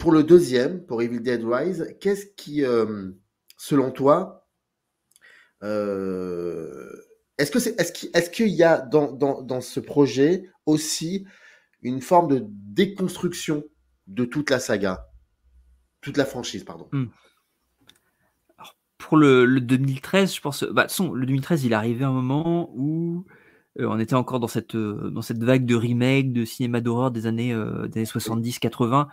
[SPEAKER 1] pour le deuxième, pour Evil Dead Rise, qu'est-ce qui, euh, selon toi, euh, est-ce que c'est, est-ce qu'il y a dans, dans, ce projet aussi une forme de déconstruction de toute la saga, toute la franchise, pardon.
[SPEAKER 2] Hmm pour le, 2013, je pense, bah, le 2013, il arrivait un moment où euh, on était encore dans cette, euh, dans cette vague de remake de cinéma d'horreur des années, euh, des années 70-80.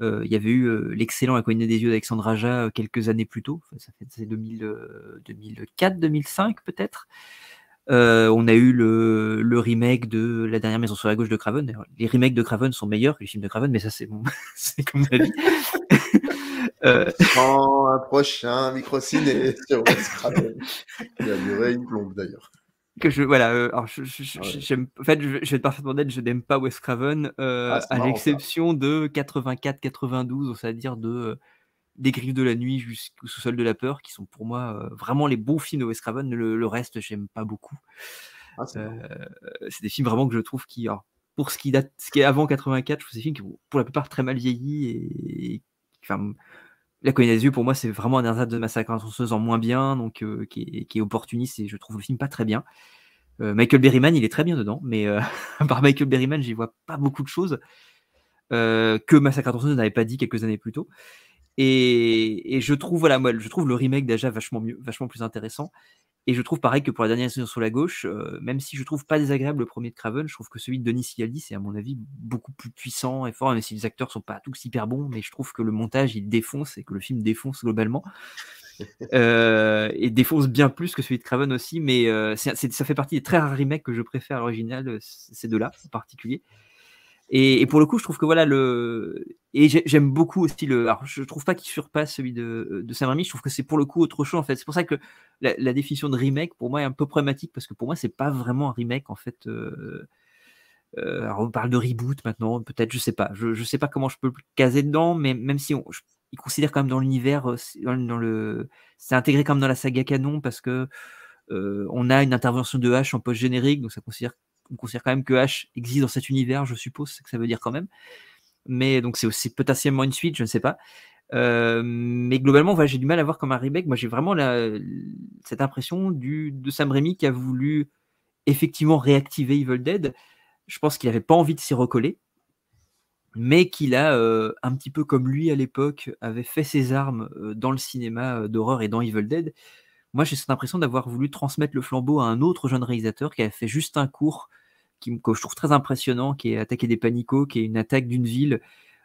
[SPEAKER 2] il y avait eu l'excellent Accoigné des yeux d'Alexandre Raja quelques années plus tôt, ça fait 2004-2005 peut-être. on a eu le, le, remake de La dernière maison sur la gauche de Craven. Les remakes de Craven sont meilleurs que les films de Craven, mais ça c'est comme c'est comme Euh,
[SPEAKER 1] Prends un prochain micro-ciné sur Craven Il a duré une plombe d'ailleurs
[SPEAKER 2] que je voilà euh, alors je, en fait je, vais être parfaitement honnête je n'aime pas Wes Craven euh, ah, à l'exception de 84 92 c'est-à-dire de des griffes de la nuit jusqu'au sous-sol de la peur qui sont pour moi vraiment les bons films de Wes Craven le, reste reste j'aime pas beaucoup ah, c'est des films vraiment que je trouve qui pour ce qui date ce qui est avant 84 je trouve ces films qui pour la plupart très mal vieillis et enfin, la Koinazu, pour moi, c'est vraiment un ersatz de Massacre à en moins bien, donc euh, qui, est, opportuniste et je trouve le film pas très bien. Euh, Michael Berryman, il est très bien dedans, mais euh, par Michael Berryman, j'y vois pas beaucoup de choses que Massacre à n'avait pas dit quelques années plus tôt. Et, je trouve voilà, je trouve le remake déjà vachement mieux, vachement plus intéressant. Et je trouve pareil que pour la dernière saison sur la gauche, euh, même si je trouve pas désagréable le premier de Craven, je trouve que celui de Denis Cialdi, c'est à mon avis beaucoup plus puissant et fort, même si les acteurs sont pas tous hyper bons, mais je trouve que le montage il défonce et que le film défonce globalement. Euh, et défonce bien plus que celui de Craven aussi, mais euh, ça fait partie des très rares remakes que je préfère à l'original, ces deux-là en particulier. Et, pour le coup, je trouve que voilà le et j'aime beaucoup aussi le. Alors, je trouve pas qu'il surpasse celui de, de Sam Raimi. Je trouve que c'est pour le coup autre chose en fait. C'est pour ça que la, définition de remake pour moi est un peu problématique parce que pour moi c'est pas vraiment un remake en fait. Euh, euh, alors on parle de reboot maintenant, peut-être, je sais pas. Je, je sais pas comment je peux le caser dedans, mais même si on, considère quand même dans l'univers, euh, dans, le, c'est intégré quand même dans la saga canon parce que on a une intervention de H en post-générique, donc ça considère on considère quand même que H existe dans cet univers, je suppose, c'est que ça veut dire quand même. Mais donc c'est aussi potentiellement une suite, je ne sais pas. Euh, mais globalement, j'ai du mal à voir comme un remake. Moi, j'ai vraiment cette impression de Sam Raimi qui a voulu effectivement réactiver Evil Dead. Je pense qu'il n'avait pas envie de s'y recoller, mais qu'il a, euh, un petit peu comme lui à l'époque, avait fait ses armes euh, dans le cinéma d'horreur et dans Evil Dead moi j'ai cette impression d'avoir voulu transmettre le flambeau à un autre jeune réalisateur qui avait fait juste un cours qui, que je trouve très impressionnant, qui est Attaquer des Panicots, qui est une attaque d'une ville.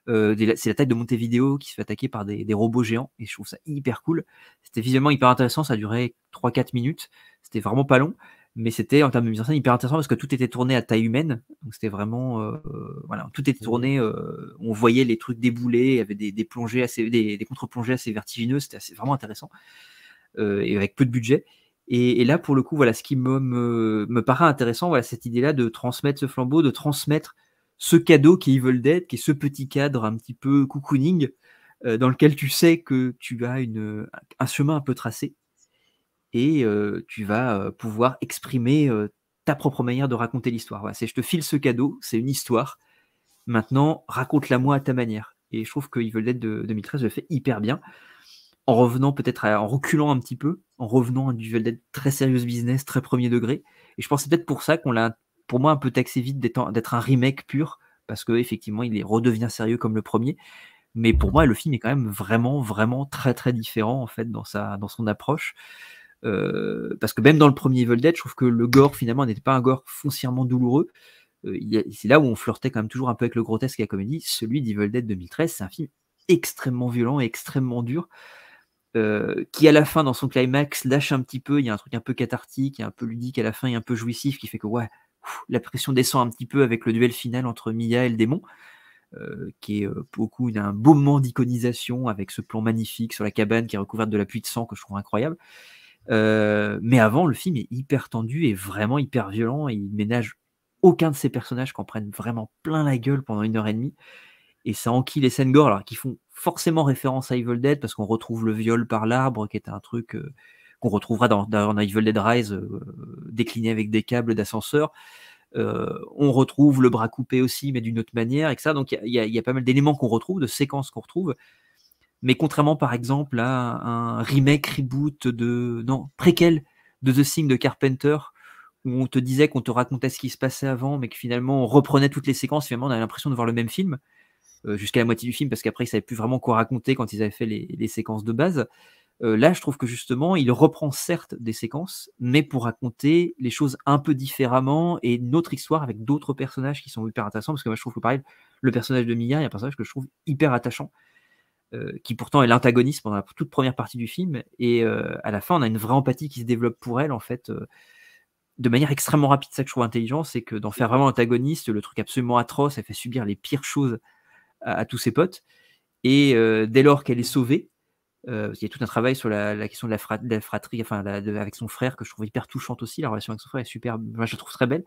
[SPEAKER 2] C'est euh, c'est l'attaque de Montevideo qui se fait attaquer par des, robots géants et je trouve ça hyper cool. C'était visuellement hyper intéressant, ça durait 3-4 minutes, c'était vraiment pas long, mais c'était en termes de mise en scène hyper intéressant parce que tout était tourné à taille humaine, donc c'était vraiment euh, voilà, tout était tourné, euh, on voyait les trucs débouler, il y avait des, plongées assez, des, des contre-plongées assez vertigineuses, c'était vraiment intéressant. Euh, et avec peu de budget. Et, là, pour le coup, voilà, ce qui me, paraît intéressant, voilà, cette idée-là de transmettre ce flambeau, de transmettre ce cadeau qui est Evil Dead, qui est ce petit cadre un petit peu cocooning, euh, dans lequel tu sais que tu as un chemin un peu tracé, et euh, tu vas pouvoir exprimer ta propre manière de raconter l'histoire. Voilà, c'est je te file ce cadeau, c'est une histoire, maintenant raconte-la moi à ta manière. Et je trouve que Evil Dead de, 2013 le fait hyper bien en revenant peut-être, en reculant un petit peu, en revenant à du Evil Dead très sérieux business, très premier degré. Et je pense que c'est peut-être pour ça qu'on l'a, pour moi, un peu taxé vite d'être un remake pur, parce que effectivement, il redevient sérieux comme le premier. Mais pour moi, le film est quand même vraiment, vraiment très, très différent en fait dans sa, dans son approche. Euh, parce que même dans le premier Evil Dead, je trouve que le gore finalement n'était pas un gore foncièrement douloureux. Euh, c'est là où on flirtait quand même toujours un peu avec le grotesque et la comédie. Celui d'Evil Dead 2013, c'est un film extrêmement violent et extrêmement dur. Euh, qui à la fin dans son climax lâche un petit peu, il y a un truc un peu cathartique, un peu ludique à la fin et un peu jouissif qui fait que ouais, la pression descend un petit peu avec le duel final entre Mia et le démon, euh, qui est beaucoup d'un un beau moment d'iconisation avec ce plan magnifique sur la cabane qui est recouverte de la pluie de sang que je trouve incroyable. Euh, mais avant, le film est hyper tendu et vraiment hyper violent et il ménage aucun de ses personnages qu'en prennent vraiment plein la gueule pendant une heure et demie. Et ça enquille les scènes gore, alors qui font forcément référence à Evil Dead parce qu'on retrouve le viol par l'arbre qui est un truc euh, qu'on retrouvera dans, dans, Evil Dead Rise euh, décliné avec des câbles d'ascenseur. Euh, on retrouve le bras coupé aussi, mais d'une autre manière, et ça. Donc il y, a pas mal d'éléments qu'on retrouve, de séquences qu'on retrouve. Mais contrairement par exemple à un remake, reboot de. Non, préquel de The Thing de Carpenter, où on te disait qu'on te racontait ce qui se passait avant, mais que finalement on reprenait toutes les séquences, finalement on a l'impression de voir le même film. Euh, jusqu'à la moitié du film parce qu'après ils savaient plus vraiment quoi raconter quand ils avaient fait les, séquences de base. Euh, là, je trouve que justement, il reprend certes des séquences, mais pour raconter les choses un peu différemment et une autre histoire avec d'autres personnages qui sont hyper intéressants. Parce que moi, je trouve que pareil, le personnage de Mia a un personnage que je trouve hyper attachant, euh, qui pourtant est l'antagoniste pendant la toute première partie du film. Et à la fin, on a une vraie empathie qui se développe pour elle, en fait, de manière extrêmement rapide. Ça que je trouve intelligent, c'est que d'en faire vraiment l'antagoniste, le truc absolument atroce, elle fait subir les pires choses à, tous ses potes. Et euh, dès lors qu'elle est sauvée, euh, il y a tout un travail sur la, question de la, la fratrie, enfin, avec son frère, que je trouve hyper touchante aussi. La relation avec son frère est super, moi, je la trouve très belle.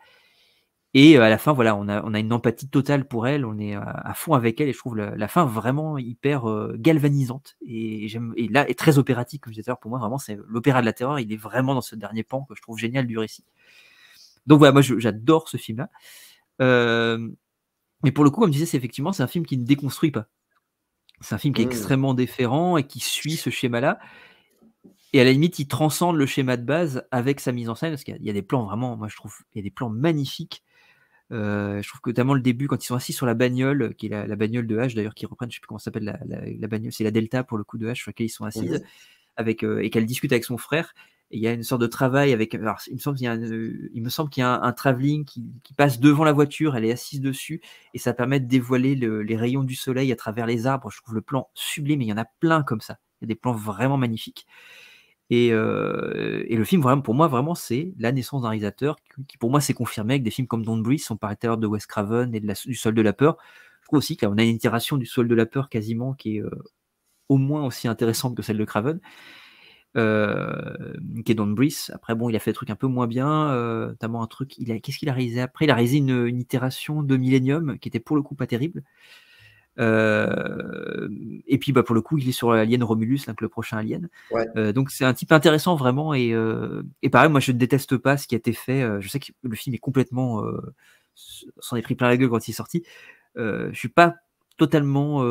[SPEAKER 2] Et euh, à la fin, voilà, on a, on a, une empathie totale pour elle, on est à, fond avec elle, et je trouve la, fin vraiment hyper euh, galvanisante. Et, j'aime, et là, est très opératique, comme je disais tout à l'heure, pour moi, vraiment, c'est l'opéra de la terreur, il est vraiment dans ce dernier pan que je trouve génial du récit. Donc voilà, moi, j'adore ce film-là. Mais pour le coup, comme tu disais, c'est effectivement, c'est un film qui ne déconstruit pas. C'est un film qui est mmh. extrêmement déférent et qui suit ce schéma-là. Et à la limite, il transcende le schéma de base avec sa mise en scène, parce qu'il y, a des plans vraiment, moi je trouve, il y a des plans magnifiques. Euh, je trouve que notamment le début, quand ils sont assis sur la bagnole, qui est la, bagnole de H d'ailleurs, qui reprennent, je sais plus comment s'appelle la, bagnole, c'est la Delta pour le coup de H sur laquelle ils sont assis, avec, euh, et qu'elle discute avec son frère il y a une sorte de travail avec. il me semble qu'il y a, il me semble qu'il a un, travelling qui, passe devant la voiture, elle est assise dessus, et ça permet de dévoiler les rayons du soleil à travers les arbres. Je trouve le plan sublime, et il y en a plein comme ça. Il y a des plans vraiment magnifiques. Et, euh, le film, vraiment, pour moi, vraiment, c'est la naissance d'un réalisateur qui, pour moi, s'est confirmé avec des films comme Don't Breathe, on parlait tout à l'heure de Wes Craven et de du Sol de la peur. Je trouve aussi qu'on a une itération du Sol de la peur quasiment qui est euh, au moins aussi intéressante que celle de Craven. Euh, est Don Brice. Après, bon, il a fait des trucs un peu moins bien, euh, notamment un truc. Il a, qu'est-ce qu'il a réalisé après Il a réalisé une, itération de Millennium qui était pour le coup pas terrible. Euh, et puis, bah, pour le coup, il est sur l'Alien Romulus, le prochain Alien. donc, c'est un type intéressant vraiment. Et, et pareil, moi, je ne déteste pas ce qui a été fait. Je sais que le film est complètement. s'en est pris plein la gueule quand il est sorti. je suis pas totalement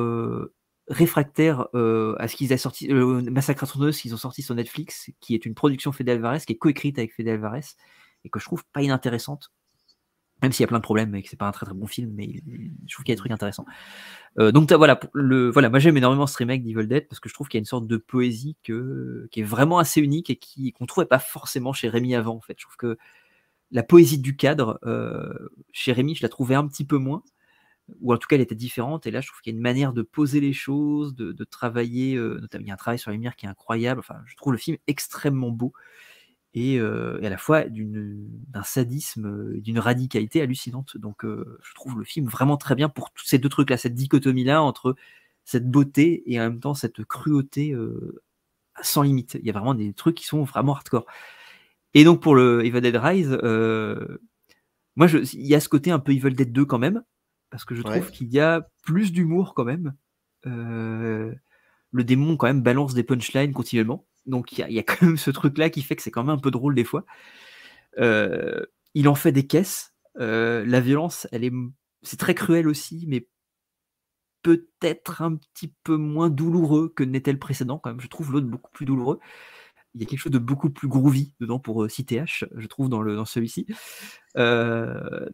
[SPEAKER 2] réfractaire euh, à ce qu'ils ont sorti, le Massacre à qu'ils ont sorti sur Netflix, qui est une production Fede Alvarez, qui est coécrite avec Fede Alvarez, et que je trouve pas inintéressante, même s'il y a plein de problèmes et que c'est pas un très très bon film, mais je trouve qu'il y a des trucs intéressants. Euh, donc voilà, le, voilà, moi j'aime énormément ce remake d'Evil Dead parce que je trouve qu'il y a une sorte de poésie qui est vraiment assez unique et qui qu'on trouvait pas forcément chez Rémi avant en fait. Je trouve que la poésie du cadre euh, chez Rémi, je la trouvais un petit peu moins ou en tout cas elle était différente. Et là, je trouve qu'il y a une manière de poser les choses, de, travailler, euh, notamment il y a un travail sur la lumière qui est incroyable. Enfin, je trouve le film extrêmement beau et, euh, à la fois d'un sadisme, euh, d'une radicalité hallucinante. Donc, je trouve le film vraiment très bien pour tous ces deux trucs-là, cette dichotomie-là entre cette beauté et en même temps cette cruauté sans limite. Il y a vraiment des trucs qui sont vraiment hardcore. Et donc pour le Evil Dead Rise, moi, je, il y a ce côté un peu Evil Dead 2 quand même, parce que je trouve qu'il y a plus d'humour quand même. Euh, le démon quand même balance des punchlines continuellement, donc il y, a quand même ce truc là qui fait que c'est quand même un peu drôle des fois. Euh, il en fait des caisses. Euh, la violence, elle est, c'est très cruel aussi, mais peut-être un petit peu moins douloureux que n'était le précédent quand même. Je trouve l'autre beaucoup plus douloureux il y a quelque chose de beaucoup plus groovy dedans pour CTH, je trouve, dans, dans celui-ci. Euh,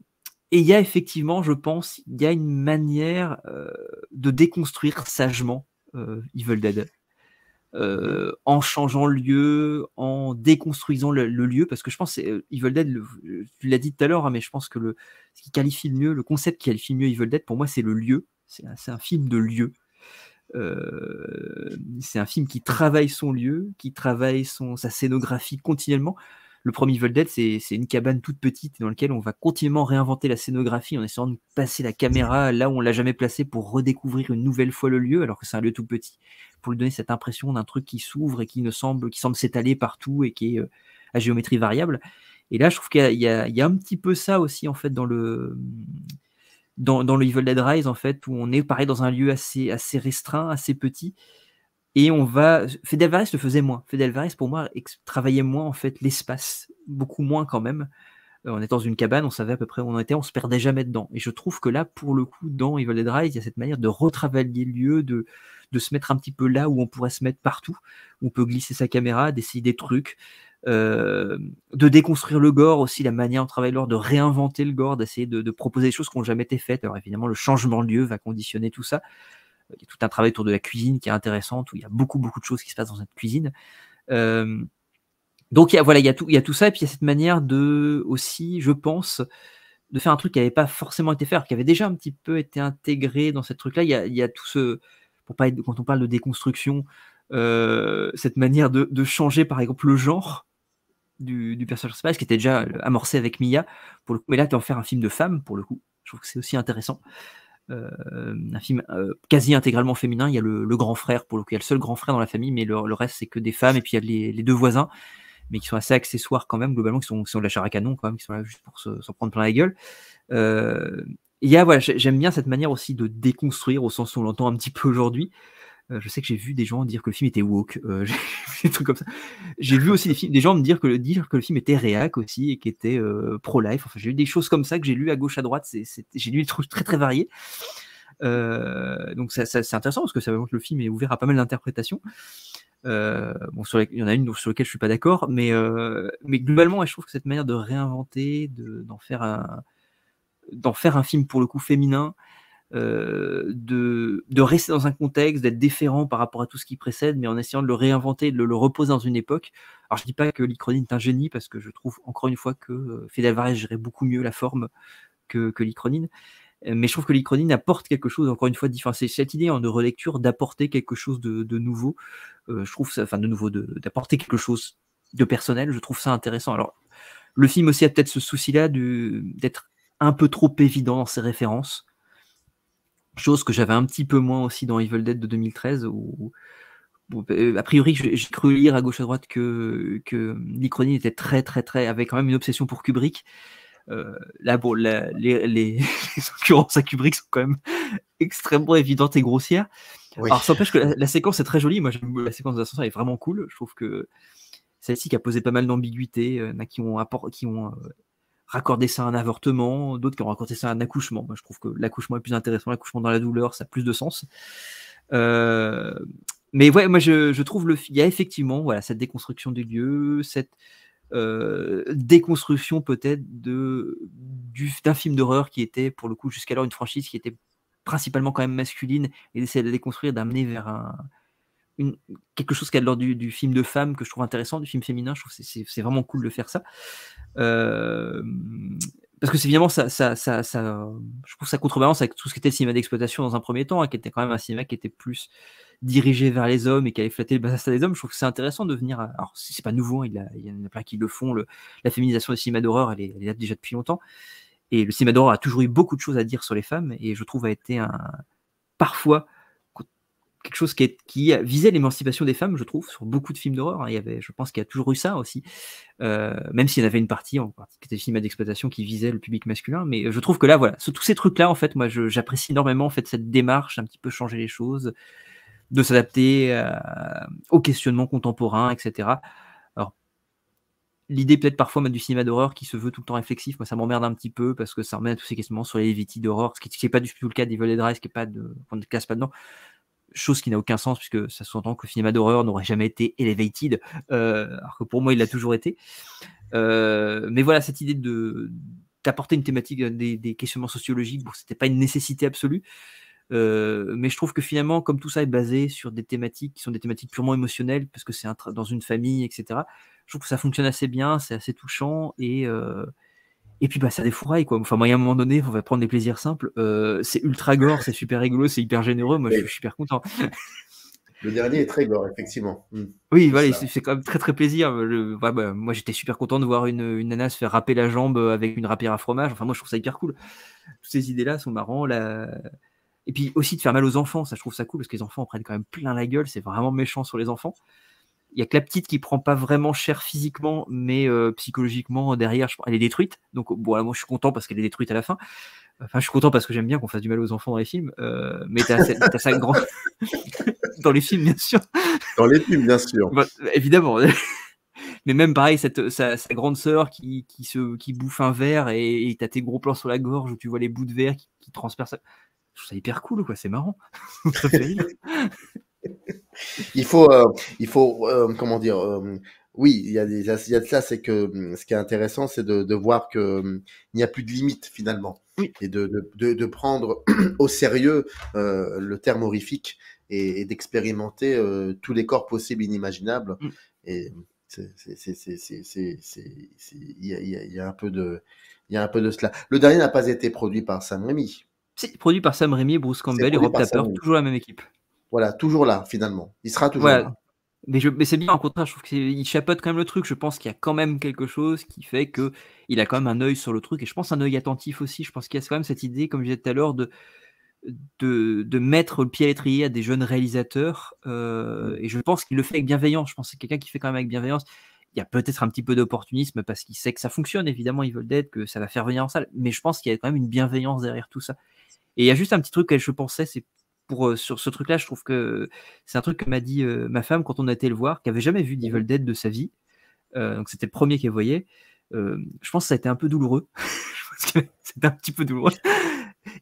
[SPEAKER 2] et il y a effectivement, je pense, il y a une manière euh, de déconstruire sagement euh, Evil Dead. Euh, en changeant lieu, en déconstruisant le, lieu, parce que je pense que Evil Dead, tu l'as dit tout à l'heure, hein, mais je pense que ce qui qualifie le mieux, le concept qui qualifie le mieux Evil Dead, pour moi, c'est le lieu. C'est un, film de lieu. c'est un film qui travaille son lieu, qui travaille sa scénographie continuellement. Le premier Evil Dead, c'est une cabane toute petite dans laquelle on va continuellement réinventer la scénographie en essayant de passer la caméra là où on l'a jamais placée pour redécouvrir une nouvelle fois le lieu, alors que c'est un lieu tout petit, pour lui donner cette impression d'un truc qui s'ouvre et qui ne semble, qui semble s'étaler partout et qui est euh, à géométrie variable. Et là, je trouve qu'il y, a un petit peu ça aussi en fait dans le dans, le Evil Dead Rise en fait où on est pareil dans un lieu assez assez restreint, assez petit et on va. Fede Alvarez le faisait moins. Fede Alvarez, pour moi, travaillait moins en fait l'espace, beaucoup moins quand même. Euh, on était dans une cabane, on savait à peu près où on était, on se perdait jamais dedans. Et je trouve que là, pour le coup, dans Evil Dead Rise, il y a cette manière de retravailler le lieu, de, de se mettre un petit peu là où on pourrait se mettre partout. On peut glisser sa caméra, d'essayer des trucs, euh, de déconstruire le gore aussi, la manière on travaille l'or, de réinventer le gore, d'essayer de, de, proposer des choses qui n'ont jamais été faites. Alors évidemment, le changement de lieu va conditionner tout ça. Il y a tout un travail autour de la cuisine qui est intéressant, où il y a beaucoup, beaucoup de choses qui se passent dans cette cuisine. Euh, donc il y a, voilà, il y, a tout, il tout ça, et puis il y a cette manière de aussi, je pense, de faire un truc qui n'avait pas forcément été fait, qui avait déjà un petit peu été intégré dans cette truc-là. Il, y a tout ce, pour pas être, quand on parle de déconstruction, euh, cette manière de, changer, par exemple, le genre du, personnage principal, qui était déjà amorcé avec Mia, pour le coup. Mais là, tu en faire un film de femme, pour le coup, je trouve que c'est aussi intéressant. Euh, un film euh, quasi intégralement féminin. Il y a le, grand frère, pour le coup, il y a le seul grand frère dans la famille, mais le, reste, c'est que des femmes, et puis il y a les, deux voisins, mais qui sont assez accessoires quand même, globalement, qui sont, de la chair à canon, quand même, qui sont là juste pour s'en se prendre plein la gueule. Euh, il y a, voilà, j'aime bien cette manière aussi de déconstruire, au sens où on l'entend un petit peu aujourd'hui, euh, je sais que j'ai vu des gens dire que le film était woke, euh, des trucs comme ça. J'ai vu aussi des, gens me dire que, dire que le film était réac aussi et qu'était était euh, pro-life. Enfin, j'ai eu des choses comme ça que j'ai lu à gauche, à droite. j'ai lu des trucs très, très variés. donc, ça, c'est intéressant parce que ça montre que le film est ouvert à pas mal d'interprétations. bon, sur il y en a une sur laquelle je suis pas d'accord, mais, mais globalement, je trouve que cette manière de réinventer, d'en faire un d'en faire un film pour le coup féminin euh, de, rester dans un contexte, d'être différent par rapport à tout ce qui précède, mais en essayant de le réinventer, de le, reposer dans une époque. Alors je ne dis pas que l'icronine est un génie, parce que je trouve encore une fois que euh, Fede Alvarez gérait beaucoup mieux la forme que, l'Icronine. Euh, mais je trouve que l'Icronine apporte quelque chose, encore une fois, différent. cette idée en de relecture d'apporter quelque chose de, nouveau. je trouve enfin, de nouveau, d'apporter quelque chose de personnel. Je trouve ça intéressant. Alors, le film aussi a peut-être ce souci-là d'être un peu trop évident dans ses références. Chose que j'avais un petit peu moins aussi dans Evil Dead de 2013, où, euh, a priori j'ai cru lire à gauche à droite que, que était très très très, avait quand même une obsession pour Kubrick. Euh, là, bon, les, les, occurrences à Kubrick sont quand même extrêmement évidentes et grossières. Alors, s'empêche que la, séquence est très jolie. Moi, j'aime la séquence d'ascenseur est vraiment cool. Je trouve que celle-ci qui a posé pas mal d'ambiguïté, euh, qui ont, qui ont raccorder ça à un avortement, d'autres qui ont raccordé ça à un accouchement. Moi, je trouve que l'accouchement est plus intéressant, l'accouchement dans la douleur, ça a plus de sens. Euh, mais ouais, moi je, trouve le, il y a effectivement voilà cette déconstruction du lieu, cette euh, déconstruction peut-être de d'un film d'horreur qui était pour le coup jusqu'alors une franchise qui était principalement quand même masculine et d'essayer de la déconstruire, d'amener vers un, quelque chose qui a de l'ordre du, film de femme que je trouve intéressant, du film féminin. Je trouve que c'est vraiment cool de faire ça. Euh, parce que c'est évidemment ça, ça, je trouve ça contrebalance avec tout ce qui était le cinéma d'exploitation dans un premier temps, hein, qui était quand même un cinéma qui était plus dirigé vers les hommes et qui allait flatter le bassin des hommes. Je trouve que c'est intéressant de venir. alors Alors, c'est pas nouveau, hein, il, a, y en a plein qui le font. la féminisation du cinéma d'horreur, elle, elle, est là déjà depuis longtemps. Et le cinéma d'horreur a toujours eu beaucoup de choses à dire sur les femmes et je trouve a été un, parfois quelque chose qui, visait l'émancipation des femmes, je trouve, sur beaucoup de films d'horreur. Hein. Il y avait, je pense qu'il y a toujours eu ça aussi, euh, même s'il y en avait une partie, en partie qui était cinéma d'exploitation, qui visait le public masculin. Mais euh, je trouve que là, voilà, sur tous ces trucs-là, en fait, moi, j'apprécie énormément en fait cette démarche, un petit peu changer les choses, de s'adapter euh, aux questionnements contemporains, etc. Alors, l'idée peut-être parfois mettre du cinéma d'horreur qui se veut tout le temps réflexif, moi, ça m'emmerde un petit peu parce que ça remet à tous ces questionnements sur les vitis d'horreur, ce qui n'est pas du tout le cas d'Evil Dead Rise, qui pas de, on ne casse pas dedans chose qui n'a aucun sens puisque ça sous-entend que le cinéma d'horreur n'aurait jamais été elevated, euh, alors que pour moi il l'a toujours été. Euh, mais voilà, cette idée de d'apporter une thématique euh, des, questionnements sociologiques, bon, c'était pas une nécessité absolue. mais je trouve que finalement, comme tout ça est basé sur des thématiques qui sont des thématiques purement émotionnelles, parce que c'est un dans une famille, etc., je trouve que ça fonctionne assez bien, c'est assez touchant, et, et puis bah ça défouraille quoi. Enfin moi à un moment donné, on va prendre des plaisirs simples. Euh, c'est ultra gore, c'est super rigolo, c'est hyper généreux. Moi je suis super content. Le
[SPEAKER 1] dernier est très gore effectivement. Hmm.
[SPEAKER 2] Oui voilà, c'est quand même très très plaisir. Bah, moi j'étais super content de voir une, nana se faire râper la jambe euh, avec une rapière à fromage. Enfin moi je trouve ça hyper cool. Toutes ces idées là sont marrantes. Et puis aussi de faire mal aux enfants, ça je trouve ça cool parce que les enfants en prennent quand même plein la gueule. C'est vraiment méchant sur les enfants il y a que la petite qui prend pas vraiment cher physiquement, mais euh, psychologiquement euh, derrière, je, elle est détruite. Donc bon, moi je suis content parce qu'elle est détruite à la fin. Enfin, je suis content parce que j'aime bien qu'on fasse du mal aux enfants dans les films. Euh, mais t'as, ça grand dans les films, bien sûr.
[SPEAKER 1] Dans les films, bien sûr. Bah,
[SPEAKER 2] évidemment. mais même pareil, cette, sa, grande sœur qui, qui, se, qui bouffe un verre et, t'as tes gros plans sur la gorge où tu vois les bouts de verre qui, transpercent. Je trouve ça hyper cool, quoi. C'est marrant.
[SPEAKER 1] il faut, euh, il faut euh, comment dire euh, Oui, il y, a de ça, c'est que mm, ce qui est intéressant, c'est de, voir qu'il mm, n'y a plus de limite finalement. Et de, prendre au sérieux le terme horrifique et, d'expérimenter tous les corps possibles, inimaginables. Et il y un peu de il y a un peu de cela. Le dernier n'a pas été produit par Sam Raimi.
[SPEAKER 2] Si, produit par Sam Raimi, Bruce Campbell et Rob Tapper, toujours la même équipe.
[SPEAKER 1] Voilà, toujours là, finalement. Il sera toujours là.
[SPEAKER 2] Mais, c'est bien, en contraire, je trouve qu'il chapote quand même le truc. Je pense qu'il y a quand même quelque chose qui fait que il a quand même un œil sur le truc. Et je pense un œil attentif aussi. Je pense qu'il y a quand même cette idée, comme je disais tout à l'heure, de, mettre le pied à l'étrier à des jeunes réalisateurs. Euh, et je pense qu'il le fait avec bienveillance. Je pense que c'est quelqu'un qui fait quand même avec bienveillance. Il y a peut-être un petit peu d'opportunisme parce qu'il sait que ça fonctionne, évidemment, ils veulent d'être, que ça va faire venir en salle. Mais je pense qu'il y a quand même une bienveillance derrière tout ça. Et il y a juste un petit truc que je pensais, c'est pour, sur ce truc-là, je trouve que c'est un truc que m'a dit ma femme quand on a été le voir, qui avait jamais vu mmh Devil Dead de sa vie. donc c'était le premier qu'elle voyait. je pense que ça a été un peu douloureux. c'était un petit peu douloureux.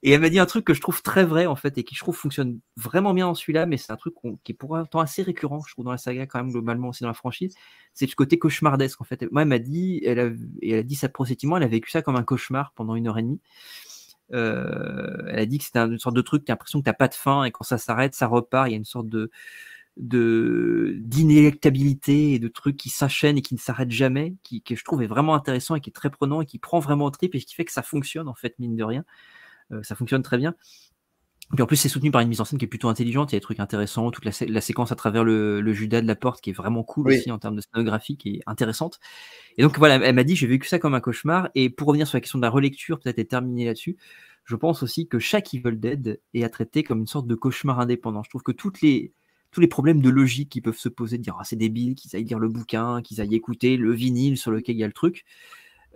[SPEAKER 2] Et elle m'a dit un truc que je trouve très vrai en fait et qui je trouve fonctionne vraiment bien en celui-là, mais c'est un truc qui est pour un temps assez récurrent, je trouve, dans la saga quand même globalement aussi dans la franchise, c'est du côté cauchemardesque en fait. Moi, elle m'a dit, et elle a dit ça progressivement, elle a vécu ça comme un cauchemar pendant une heure et demie. Euh, elle a dit que c'était une sorte de truc, tu as l'impression que tu pas de fin, et quand ça s'arrête, ça repart, il y a une sorte de de d'inélectabilité et de trucs qui s'enchaînent et qui ne s'arrêtent jamais, qui que je trouve est vraiment intéressant et qui est très prenant et qui prend vraiment le trip et qui fait que ça fonctionne en fait mine de rien, euh, ça fonctionne très bien. Puis en plus, c'est soutenu par une mise en scène qui est plutôt intelligente. Il y a des trucs intéressants, toute la, séquence à travers le, Judas de la porte qui est vraiment cool aussi en termes de scénographie, qui est intéressante. Et donc voilà, elle m'a dit j'ai vécu ça comme un cauchemar. Et pour revenir sur la question de la relecture, peut-être et terminer là-dessus, je pense aussi que chaque Evil Dead est à traiter comme une sorte de cauchemar indépendant. Je trouve que toutes les, tous les problèmes de logique qui peuvent se poser, de dire ah, c'est débile, qu'ils aillent lire le bouquin, qu'ils aillent écouter le vinyle sur lequel il y a le truc.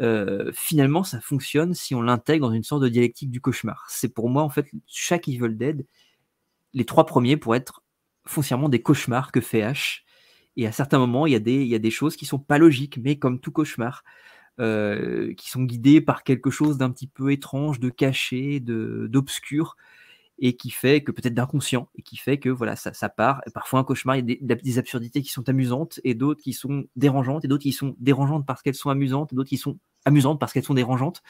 [SPEAKER 2] Euh, finalement, ça fonctionne si on l'intègre dans une sorte de dialectique du cauchemar. C'est pour moi, en fait, chaque Evil Dead, les trois premiers pour être foncièrement des cauchemars que fait H. Et à certains moments, il y, a des, il y a des choses qui sont pas logiques, mais comme tout cauchemar, euh, qui sont guidées par quelque chose d'un petit peu étrange, de caché, d'obscur, et qui fait que peut-être d'inconscient, et qui fait que voilà, ça, part. parfois, un cauchemar, il y a des absurdités qui sont amusantes, et d'autres qui sont dérangeantes, et d'autres qui sont dérangeantes parce qu'elles sont amusantes, et d'autres qui sont amusantes parce qu'elles sont dérangeantes.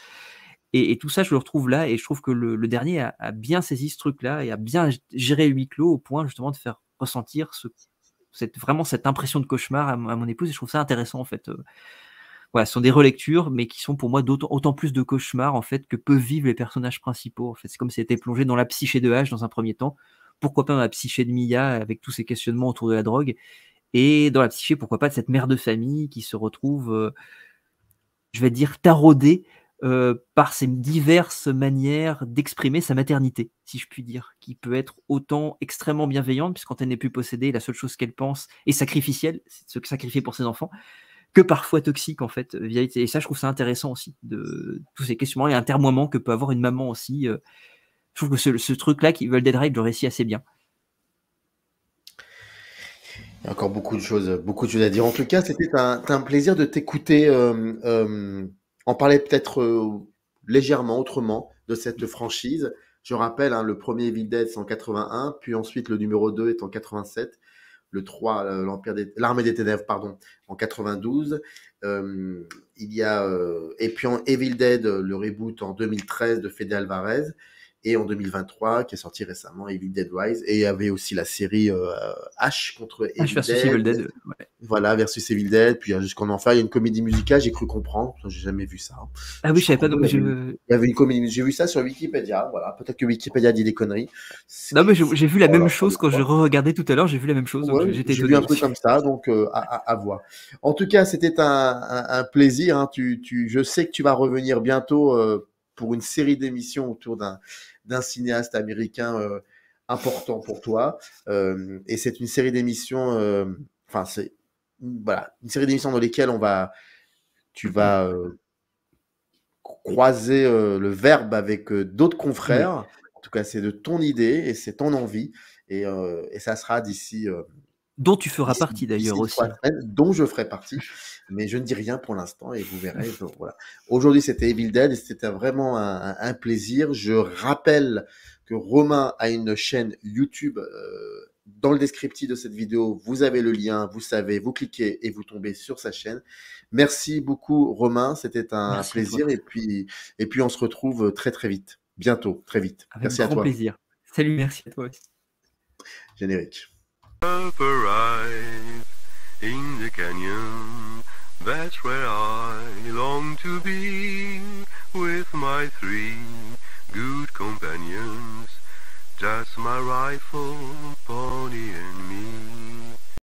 [SPEAKER 2] Et, tout ça, je le retrouve là, et je trouve que le, dernier a, bien saisi ce truc-là et a bien géré huis clos au point justement de faire ressentir ce, cette, vraiment cette impression de cauchemar à, mon épouse. Et je trouve ça intéressant en fait. Euh. Voilà, ce sont des relectures, mais qui sont pour moi d'autant autant plus de cauchemars en fait que peuvent vivre les personnages principaux. En fait, c'est comme si c'était plongé dans la psyché de H dans un premier temps. Pourquoi pas dans la psyché de Mia avec tous ces questionnements autour de la drogue et dans la psyché, pourquoi pas de cette mère de famille qui se retrouve euh, je vais dire, taraudée euh, par ses diverses manières d'exprimer sa maternité, si je puis dire, qui peut être autant extrêmement bienveillante, puisque quand elle n'est plus possédée, la seule chose qu'elle pense est sacrificielle, c'est se sacrifier pour ses enfants, que parfois toxique, en fait. Euh, et ça, je trouve ça intéressant aussi, de tous ces questionnements, et un termoiement que peut avoir une maman aussi. Euh, je trouve que ce, truc-là, qui veulent Dead je le récit assez bien.
[SPEAKER 1] Il y a encore beaucoup de choses, beaucoup de à dire. En tout cas, c'était un, plaisir de t'écouter euh, euh, en parler peut-être euh, légèrement autrement de cette franchise. Je rappelle, hein, le premier Evil Dead c'est en 81, puis ensuite le numéro 2 est en 87, le 3 l'armée des ténèbres pardon en 92. il y a et puis en Evil Dead le reboot en 2013 de Fede Alvarez et en 2023 qui est sorti récemment Evil Dead Rise et il y avait aussi la série euh, H contre Evil, versus Dead, Evil Dead voilà versus Evil Dead puis euh, jusqu'en enfer il y a une comédie musicale j'ai cru comprendre j'ai jamais vu ça ah oui je savais pas donc je... il y avait une comédie j'ai vu ça sur Wikipédia voilà peut-être que Wikipédia dit des conneries non mais
[SPEAKER 2] j'ai vu la même chose quand je regardais tout à l'heure j'ai vu la même chose j'étais j'ai vu un peu comme
[SPEAKER 1] ça donc euh, à, à, à, voir en tout cas c'était un, un, plaisir hein. tu, tu, je sais que tu vas revenir bientôt euh, pour une série d'émissions autour d'un d'un cinéaste américain euh, important pour toi. Euh, et c'est une série d'émissions, euh, enfin, c'est une série d'émissions dans lesquelles on va, tu vas croiser le verbe avec d'autres confrères. En tout cas, c'est de ton idée et c'est ton envie. Et, ça sera d'ici. dont tu feras partie d'ailleurs aussi. dont je ferai partie mais je ne dis rien pour l'instant et vous verrez. Voilà. Aujourd'hui, c'était Evil Dead et c'était vraiment un, plaisir. Je rappelle que Romain a une chaîne YouTube. Euh, dans le descriptif de cette vidéo, vous avez le lien, vous savez, vous cliquez et vous tombez sur sa chaîne. Merci beaucoup Romain, c'était un plaisir et puis et puis on se retrouve très très vite, bientôt, très vite.
[SPEAKER 2] merci à toi. plaisir. Salut, merci à toi aussi.
[SPEAKER 1] Générique. in the canyon. That's where I long to be with my three good
[SPEAKER 2] companions, just my rifle, pony and me.